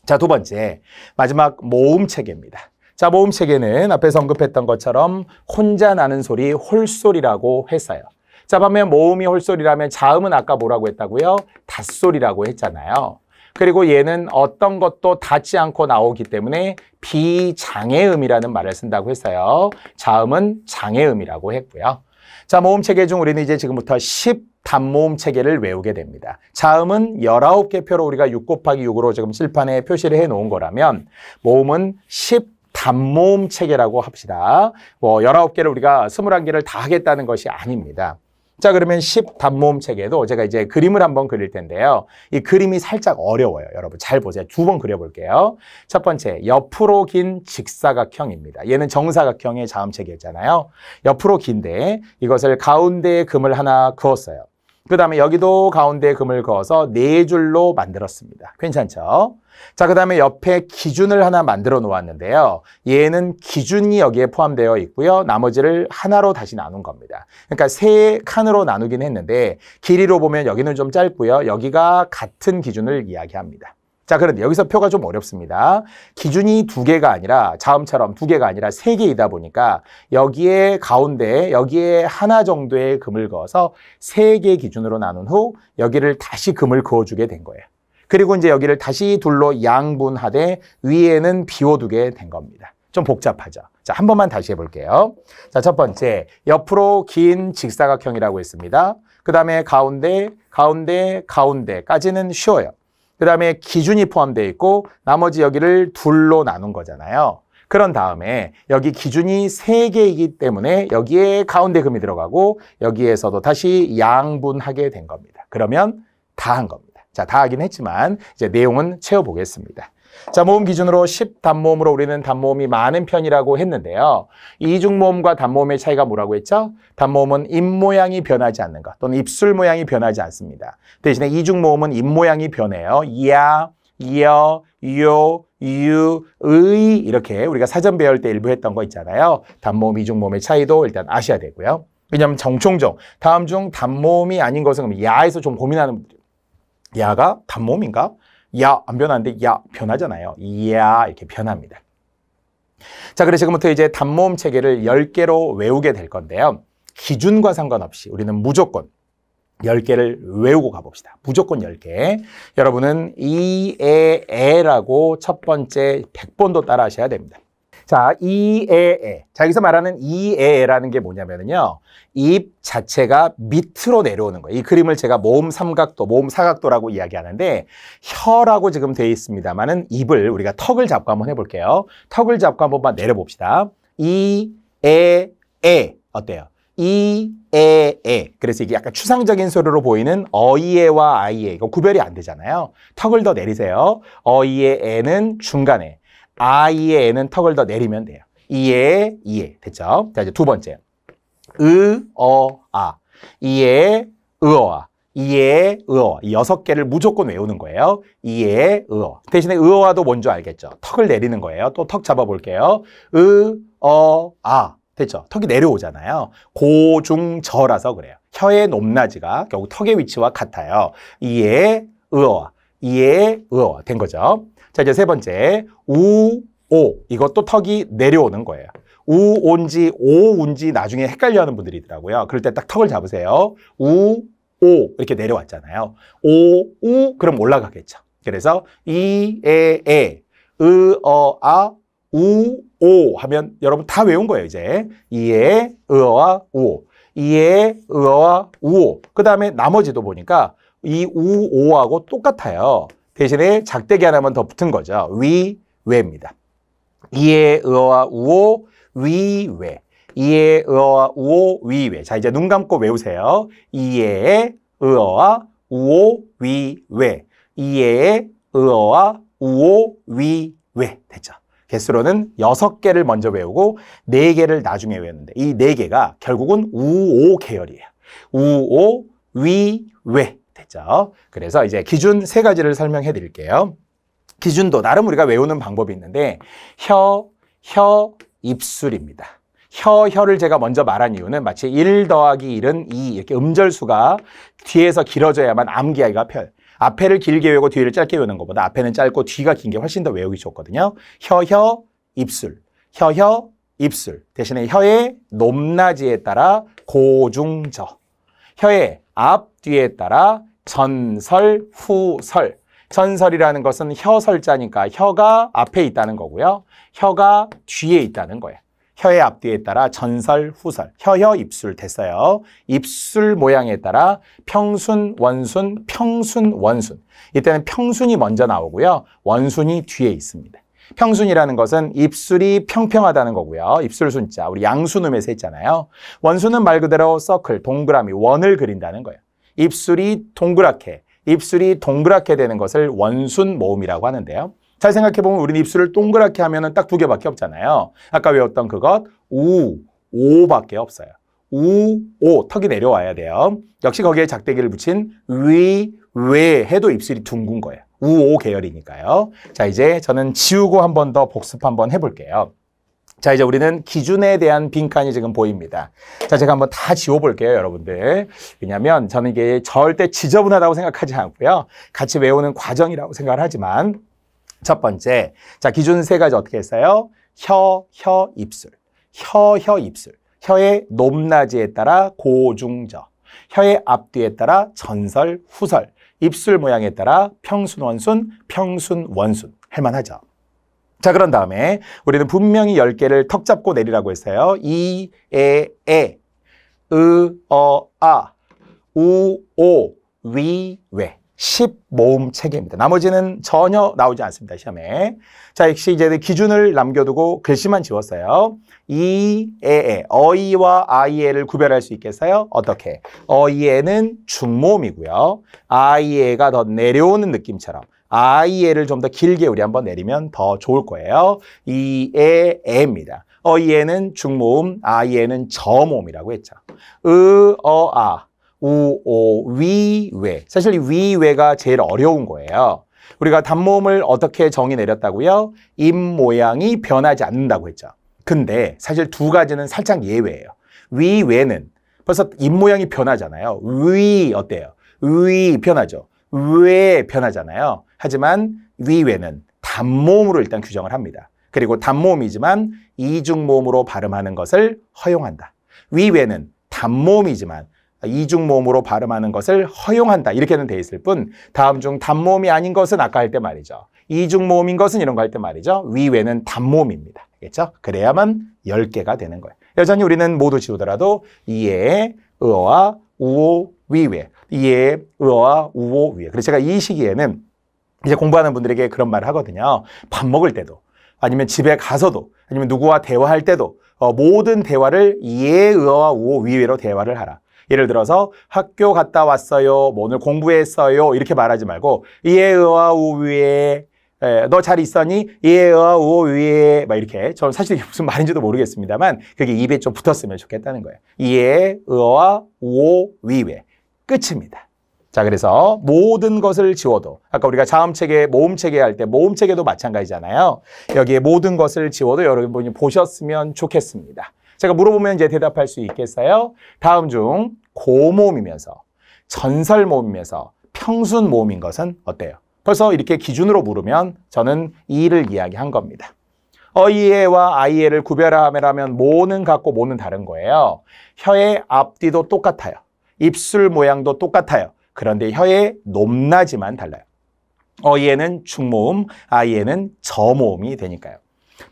자, 두 번째. 마지막 모음 체계입니다. 자, 모음 체계는 앞에서 언급했던 것처럼 혼자 나는 소리, 홀소리라고 했어요. 자, 반면 모음이 홀소리라면 자음은 아까 뭐라고 했다고요? 닷소리라고 했잖아요. 그리고 얘는 어떤 것도 닿지 않고 나오기 때문에 비장애음이라는 말을 쓴다고 했어요. 자음은 장애음이라고 했고요. 자, 모음 체계 중 우리는 이제 지금부터 10 단모음 체계를 외우게 됩니다. 자음은 19개표로 우리가 6 곱하기 6으로 지금 실판에 표시를 해 놓은 거라면 모음은 10 단모음 체계라고 합시다. 뭐 19개를 우리가 21개를 다 하겠다는 것이 아닙니다. 자 그러면 10 단모음 체계도 제가 이제 그림을 한번 그릴 텐데요. 이 그림이 살짝 어려워요. 여러분 잘 보세요. 두 번 그려볼게요. 첫 번째 옆으로 긴 직사각형입니다. 얘는 정사각형의 자음 체계였잖아요. 옆으로 긴데 이것을 가운데에 금을 하나 그었어요. 그 다음에 여기도 가운데 금을 그어서 네 줄로 만들었습니다. 괜찮죠? 자, 그 다음에 옆에 기준을 하나 만들어 놓았는데요. 얘는 기준이 여기에 포함되어 있고요. 나머지를 하나로 다시 나눈 겁니다. 그러니까 세 칸으로 나누긴 했는데 길이로 보면 여기는 좀 짧고요. 여기가 같은 기준을 이야기합니다. 자, 그런데 여기서 표가 좀 어렵습니다. 기준이 두 개가 아니라 자음처럼 두 개가 아니라 세 개이다 보니까 여기에 가운데 여기에 하나 정도의 금을 그어서 세 개 기준으로 나눈 후 여기를 다시 금을 그어주게 된 거예요. 그리고 이제 여기를 다시 둘로 양분하되 위에는 비워두게 된 겁니다. 좀 복잡하죠. 자, 한 번만 다시 해볼게요. 자, 첫 번째. 옆으로 긴 직사각형이라고 했습니다. 그 다음에 가운데, 가운데, 가운데까지는 쉬워요. 그 다음에 기준이 포함되어 있고 나머지 여기를 둘로 나눈 거잖아요. 그런 다음에 여기 기준이 세개이기 때문에 여기에 가운데 금이 들어가고 여기에서도 다시 양분하게 된 겁니다. 그러면 다 한 겁니다. 자, 다 하긴 했지만 이제 내용은 채워보겠습니다. 자, 모음 기준으로 10 단모음으로 우리는 단모음이 많은 편이라고 했는데요. 이중모음과 단모음의 차이가 뭐라고 했죠? 단모음은 입모양이 변하지 않는 것 또는 입술 모양이 변하지 않습니다. 대신에 이중모음은 입모양이 변해요. 야, 여, 요, 유, 의 이렇게 우리가 사전 배열때 일부 했던 거 있잖아요. 단모음, 이중모음의 차이도 일단 아셔야 되고요. 왜냐하면 정총종, 다음 중 단모음이 아닌 것은 야에서 좀 고민하는 분들 야가 단모음인가? 야안 변하는데 야 변하잖아요. 이야 이렇게 변합니다. 자, 그래서 지금부터 이제 단모음 체계를 10개로 외우게 될 건데요. 기준과 상관없이 우리는 무조건 10개를 외우고 가봅시다. 무조건 10개. 여러분은 이, 에, 에라고 첫 번째 100번도 따라 하셔야 됩니다. 자, 이에에. 자, 여기서 말하는 이에에라는 게 뭐냐면요. 입 자체가 밑으로 내려오는 거예요. 이 그림을 제가 모음 삼각도, 모음 사각도라고 이야기하는데 혀라고 지금 돼 있습니다만은 입을 우리가 턱을 잡고 한번 해볼게요. 턱을 잡고 한번 내려봅시다. 이에에. 어때요? 이, 에, 에. 그래서 이게 약간 추상적인 소리로 보이는 어이에와 아이에. 이거 구별이 안 되잖아요. 턱을 더 내리세요. 어이에, 에는 중간에. 아이에 에는 턱을 더 내리면 돼요. 이에 이에 됐죠? 자 이제 두 번째 으어아 이에 으어아 이에 으어 이 여섯 개를 무조건 외우는 거예요. 이에 으어 대신에 으어와도 뭔지 알겠죠? 턱을 내리는 거예요. 또 턱 잡아볼게요. 으어아 됐죠? 턱이 내려오잖아요. 고 중저라서 그래요. 혀의 높낮이가 결국 턱의 위치와 같아요. 이에 으어 아. 이에 으어 아. 된 거죠. 자, 이제 세 번째. 우, 오. 이것도 턱이 내려오는 거예요. 우, 온지, 오, 온지 나중에 헷갈려 하는 분들이더라고요. 그럴 때 딱 턱을 잡으세요. 우, 오. 이렇게 내려왔잖아요. 오, 우. 그럼 올라가겠죠. 그래서 이, 에, 에. 으, 어, 아, 우, 오 하면 여러분 다 외운 거예요, 이제. 이에, 으어와, 아, 우오. 이에, 으어와, 아, 우오. 그 다음에 나머지도 보니까 이 우, 오하고 똑같아요. 대신에 작대기 하나만 더 붙은 거죠. 위, 외입니다. 이에, 의어와 우오, 위, 외. 이에, 의어와 우오, 위, 외. 자, 이제 눈 감고 외우세요. 이에, 의어와 우오, 위, 외. 이에, 의어와 우오, 위, 외. 됐죠? 개수로는 여 개를 먼저 외우고 네개를 나중에 외웠는데 이 네개가 결국은 우오 계열이에요. 우오, 위, 외. 됐죠. 그래서 이제 기준 세 가지를 설명해 드릴게요. 기준도 나름 우리가 외우는 방법이 있는데 혀, 혀, 입술입니다. 혀, 혀를 제가 먼저 말한 이유는 마치 1 더하기 1은 2 이렇게 음절수가 뒤에서 길어져야만 암기하기가 편. 앞에를 길게 외우고 뒤를 짧게 외우는 것보다 앞에는 짧고 뒤가 긴 게 훨씬 더 외우기 좋거든요. 혀, 혀, 입술. 혀, 혀, 입술. 대신에 혀의 높낮이에 따라 고중저. 혀의 앞, 뒤에 따라 전설, 후설. 전설이라는 것은 혀설자니까 혀가 앞에 있다는 거고요. 혀가 뒤에 있다는 거예요. 혀의 앞뒤에 따라 전설, 후설, 혀혀 입술 됐어요. 입술 모양에 따라 평순, 원순, 평순, 원순. 이때는 평순이 먼저 나오고요. 원순이 뒤에 있습니다. 평순이라는 것은 입술이 평평하다는 거고요. 입술 순자, 우리 양순음에서 했잖아요. 원수는 말 그대로 서클, 동그라미, 원을 그린다는 거예요. 입술이 동그랗게, 입술이 동그랗게 되는 것을 원순 모음이라고 하는데요. 잘 생각해보면 우리는 입술을 동그랗게 하면 딱 두 개밖에 없잖아요. 아까 외웠던 그것, 우, 오밖에 없어요. 우, 오 턱이 내려와야 돼요. 역시 거기에 작대기를 붙인 위, 외 해도 입술이 둥근 거예요. 우, 오 계열이니까요. 자, 이제 저는 지우고 한 번 더 복습 한 번 해볼게요. 자, 이제 우리는 기준에 대한 빈칸이 지금 보입니다. 자, 제가 한 번 다 지워볼게요, 여러분들. 왜냐면 저는 이게 절대 지저분하다고 생각하지 않고요. 같이 외우는 과정이라고 생각을 하지만 첫 번째, 자, 기준 세 가지 어떻게 했어요? 혀, 혀, 입술. 혀, 혀, 입술. 혀의 높낮이에 따라 고중저, 혀의 앞뒤에 따라 전설, 후설, 입술 모양에 따라 평순, 원순, 평순, 원순 할만하죠. 자, 그런 다음에 우리는 분명히 10개를 턱 잡고 내리라고 했어요. 이, 에, 에, 으, 어, 아, 우, 오, 위, 외. 10모음 체계입니다. 나머지는 전혀 나오지 않습니다. 시험에. 자, 역시 이제 그 기준을 남겨두고 글씨만 지웠어요. 이, 에, 에. 어이와 아이에를 구별할 수 있겠어요? 어떻게? 어이에는 중모음이고요. 아이에가 더 내려오는 느낌처럼. 아이에를 좀 더 길게 우리 한번 내리면 더 좋을 거예요. 이, 에, 에입니다. 어이에는 중모음, 아이에는 저모음이라고 했죠. 으, 어, 아. 우, 오, 위, 외. 사실 위, 외가 제일 어려운 거예요. 우리가 단모음을 어떻게 정의 내렸다고요? 입 모양이 변하지 않는다고 했죠. 근데 사실 두 가지는 살짝 예외예요. 위, 외는 벌써 입 모양이 변하잖아요. 위 어때요? 위 변하죠. 외 변하잖아요. 하지만 위, 외는 단모음으로 일단 규정을 합니다. 그리고 단모음이지만 이중모음으로 발음하는 것을 허용한다. 위, 외는 단모음이지만 이중 모음으로 발음하는 것을 허용한다. 이렇게는 돼 있을 뿐 다음 중 단모음이 아닌 것은 아까 할 때 말이죠. 이중 모음인 것은 이런 거 할 때 말이죠. 위외는 단모음입니다. 그겠죠 그래야만 10개가 되는 거예요. 여전히 우리는 모두 지우더라도 이에 의어와 우오 위외 이에 의어와 우오 위외 그래서 제가 이 시기에는 이제 공부하는 분들에게 그런 말을 하거든요. 밥 먹을 때도 아니면 집에 가서도 아니면 누구와 대화할 때도 어, 모든 대화를 이에 의어와 우오 위외로 대화를 하라. 예를 들어서 학교 갔다 왔어요. 뭐 오늘 공부했어요. 이렇게 말하지 말고 이에 예, 의와 우위에 너 잘 있었니? 이에 예, 의와 우위에 막 이렇게 저는 사실 무슨 말인지도 모르겠습니다만 그게 입에 좀 붙었으면 좋겠다는 거예요. 이에 예, 의와 우위에 끝입니다. 자, 그래서 모든 것을 지워도 아까 우리가 자음체계, 모음체계 할 때 모음체계도 마찬가지잖아요. 여기에 모든 것을 지워도 여러분이 보셨으면 좋겠습니다. 제가 물어보면 이제 대답할 수 있겠어요? 다음 중 고모음이면서 전설 모음이면서 평순 모음인 것은 어때요? 벌써 이렇게 기준으로 물으면 저는 이를 이야기한 겁니다. 어이에와 아이에를 구별하면 모는 같고 모는 다른 거예요. 혀의 앞뒤도 똑같아요. 입술 모양도 똑같아요. 그런데 혀의 높낮이만 달라요. 어이에는 중모음, 아이에는 저모음이 되니까요.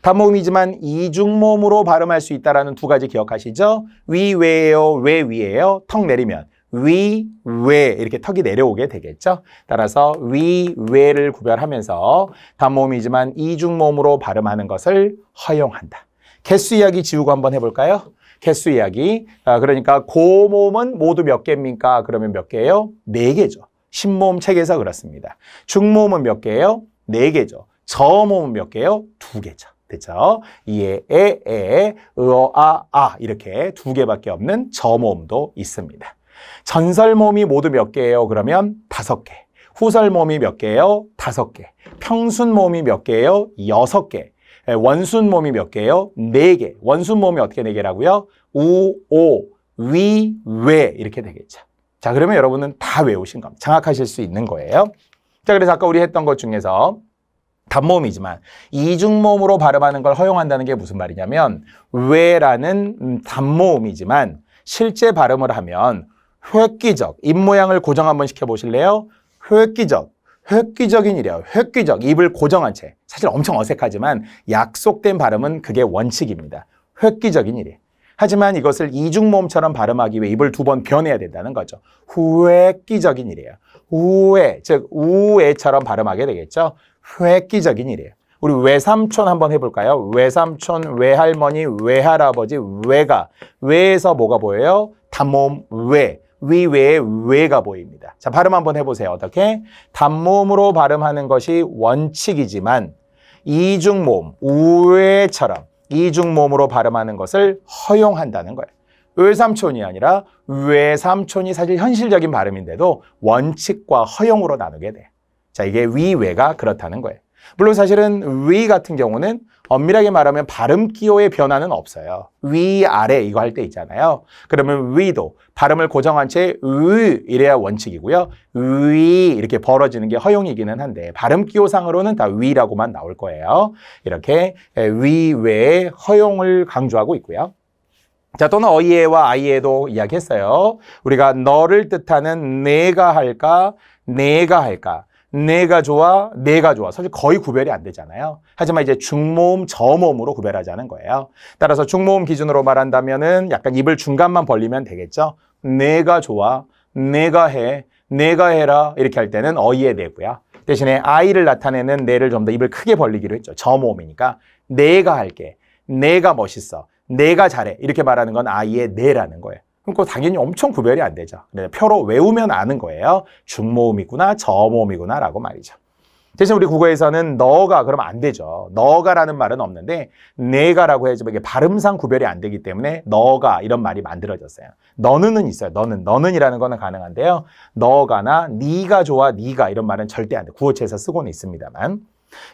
단모음이지만 이중모음으로 발음할 수 있다라는 두 가지 기억하시죠? 위, 외예요, 외, 위에요턱 내리면 위, 외 이렇게 턱이 내려오게 되겠죠? 따라서 위, 외를 구별하면서 단모음이지만 이중모음으로 발음하는 것을 허용한다. 개수 이야기 지우고 한번 해볼까요? 개수 이야기. 아, 그러니까 고모음은 모두 몇 개입니까? 그러면 몇 개예요? 네 개죠. 신모음 책에서 그렇습니다. 중모음은 몇 개예요? 네 개죠. 저모음은 몇 개예요? 두 개죠. 됐죠? 이에, 에, 에, 으어, 아, 아 이렇게 두 개밖에 없는 저모음도 있습니다. 전설 모음이 모두 몇 개예요? 그러면 다섯 개. 후설 모음이 몇 개예요? 다섯 개. 평순 모음이 몇 개예요? 여섯 개. 원순 모음이 몇 개예요? 네 개. 원순 모음이 어떻게 네 개라고요? 우, 오, 위, 외 이렇게 되겠죠. 자, 그러면 여러분은 다 외우신 겁니다. 장악하실 수 있는 거예요. 자, 그래서 아까 우리 했던 것 중에서 단모음이지만 이중모음으로 발음하는 걸 허용한다는 게 무슨 말이냐면 외라는 음, 단모음이지만 실제 발음을 하면 획기적, 입 모양을 고정 한번 시켜보실래요? 획기적, 획기적인 일이에요. 획기적, 입을 고정한 채. 사실 엄청 어색하지만 약속된 발음은 그게 원칙입니다. 획기적인 일이에요. 하지만 이것을 이중모음처럼 발음하기 위해 입을 두 번 변해야 된다는 거죠. 후획기적인 일이에요. 우에, 즉 우에처럼 발음하게 되겠죠. 획기적인 일이에요. 우리 외삼촌 한번 해볼까요? 외삼촌, 외할머니, 외할아버지, 외가. 외에서 뭐가 보여요? 단모음 외. 위외에 외가 보입니다. 자, 발음 한번 해보세요. 어떻게? 단모음으로 발음하는 것이 원칙이지만 이중모음, 우외처럼 이중모음으로 발음하는 것을 허용한다는 거예요. 외삼촌이 아니라 외삼촌이 사실 현실적인 발음인데도 원칙과 허용으로 나누게 돼요. 자, 이게 위외가 그렇다는 거예요. 물론 사실은 위 같은 경우는 엄밀하게 말하면 발음 기호의 변화는 없어요. 위, 아래 이거 할 때 있잖아요. 그러면 위도 발음을 고정한 채 으, 이래야 원칙이고요. 위 이렇게 벌어지는 게 허용이기는 한데 발음 기호상으로는 다 위라고만 나올 거예요. 이렇게 위 외에 허용을 강조하고 있고요. 자, 또는 어이에와 아이에도 이야기했어요. 우리가 너를 뜻하는 내가 할까, 내가 할까. 내가 좋아, 내가 좋아. 사실 거의 구별이 안 되잖아요. 하지만 이제 중모음, 저모음으로 구별하자는 거예요. 따라서 중모음 기준으로 말한다면은 약간 입을 중간만 벌리면 되겠죠. 내가 좋아, 내가 해, 내가 해라 이렇게 할 때는 어이의 내고요. 대신에 아이를 나타내는 내를 좀 더 입을 크게 벌리기로 했죠. 저모음이니까 내가 할게, 내가 멋있어, 내가 잘해 이렇게 말하는 건 아이의 내라는 거예요. 그럼 그 당연히 엄청 구별이 안 되죠. 표로 외우면 아는 거예요. 중모음이구나, 저모음이구나 라고 말이죠. 대신 우리 국어에서는 너가 그러면 안 되죠. 너가라는 말은 없는데 내가라고 해야지 뭐 이게 발음상 구별이 안 되기 때문에 너가 이런 말이 만들어졌어요. 너는은 있어요. 너는 너는이라는 거는 가능한데요. 너가나 네가 좋아 네가 이런 말은 절대 안 돼. 구어체에서 쓰고는 있습니다만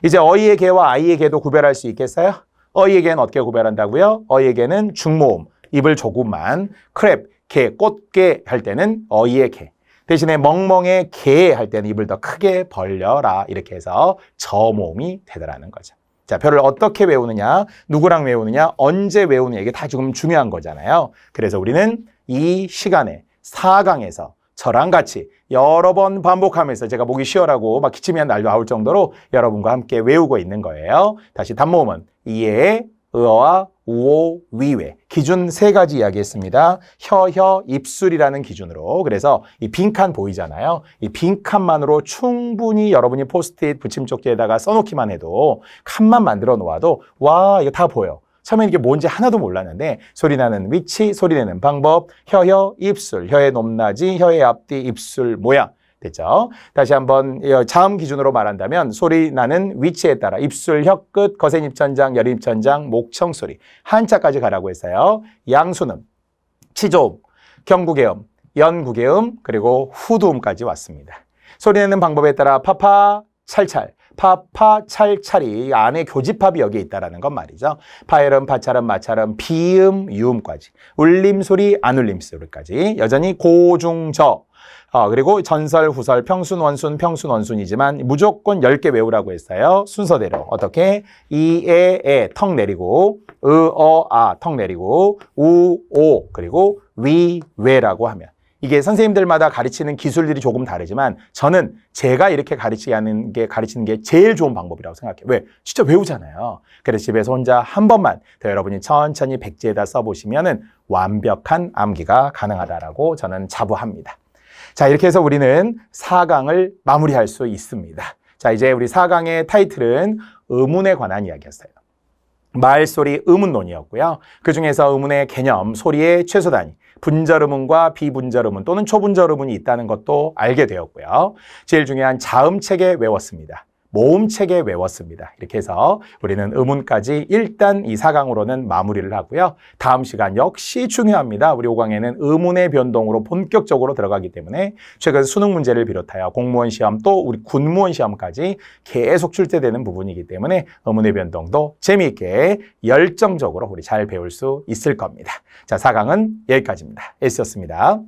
이제 어이의 개와 아이의 개도 구별할 수 있겠어요? 어이의 개는 어떻게 구별한다고요? 어이의 개는 중모음, 입을 조금만 크랩, 개, 꽃게 할 때는 어이의 개 대신에 멍멍의 개 할 때는 입을 더 크게 벌려라 이렇게 해서 저몸이 되더라는 거죠. 자, 별을 어떻게 외우느냐, 누구랑 외우느냐, 언제 외우느냐 이게 다 지금 중요한 거잖아요. 그래서 우리는 이 시간에 4강에서 저랑 같이 여러 번 반복하면서 제가 목이 쉬어라고 막 기침이 한 날도 나올 정도로 여러분과 함께 외우고 있는 거예요. 다시 단모음은 이에 의어와 우오, 위외 기준 세 가지 이야기했습니다. 혀, 혀, 입술이라는 기준으로 그래서 이 빈칸 보이잖아요. 이 빈칸만으로 충분히 여러분이 포스트잇 붙임쪽지에다가 써놓기만 해도 칸만 만들어 놓아도 와 이거 다 보여. 처음에 이게 뭔지 하나도 몰랐는데 소리 나는 위치, 소리 내는 방법, 혀혀, 입술, 혀의 높낮이, 혀의 앞뒤, 입술 모양 되죠. 다시 한번 어, 자음 기준으로 말한다면 소리 나는 위치에 따라 입술, 혀 끝, 거센 입천장, 여린 입천장, 목청 소리 한자까지 가라고 했어요. 양수는 치조음, 경구계음, 연구계음, 그리고 후두음까지 왔습니다. 소리 내는 방법에 따라 파파, 찰찰, 파파, 찰찰이 안에 교집합이 여기에 있다는 건 말이죠. 파열음, 파찰음, 마찰음, 비음, 유음까지 울림 소리, 안 울림 소리까지 여전히 고, 중, 저 아, 그리고 전설, 후설, 평순, 원순, 평순, 원순이지만 무조건 10개 외우라고 했어요. 순서대로. 어떻게? 이, 에, 에, 턱 내리고, 으, 어, 아, 턱 내리고, 우, 오, 그리고 위, 외라고 하면. 이게 선생님들마다 가르치는 기술들이 조금 다르지만 저는 제가 이렇게 가르치는 게 가르치는 게 제일 좋은 방법이라고 생각해요. 왜? 진짜 외우잖아요. 그래서 집에서 혼자 한 번만 더 여러분이 천천히 백지에다 써보시면은 완벽한 암기가 가능하다라고 저는 자부합니다. 자, 이렇게 해서 우리는 4강을 마무리할 수 있습니다. 자, 이제 우리 4강의 타이틀은 의문에 관한 이야기였어요. 말소리 의문론이었고요. 그 중에서 의문의 개념, 소리의 최소 단위, 분절음문과 비분절음문 또는 초분절음문이 있다는 것도 알게 되었고요. 제일 중요한 자음책에 외웠습니다. 모음책에 외웠습니다. 이렇게 해서 우리는 음운까지 일단 이사강으로는 마무리를 하고요. 다음 시간 역시 중요합니다. 우리 오강에는 음운의 변동으로 본격적으로 들어가기 때문에 최근 수능 문제를 비롯하여 공무원 시험 또 우리 군무원 시험까지 계속 출제되는 부분이기 때문에 음운의 변동도 재미있게 열정적으로 우리 잘 배울 수 있을 겁니다. 자, 사강은 여기까지입니다. 애쓰였습니다.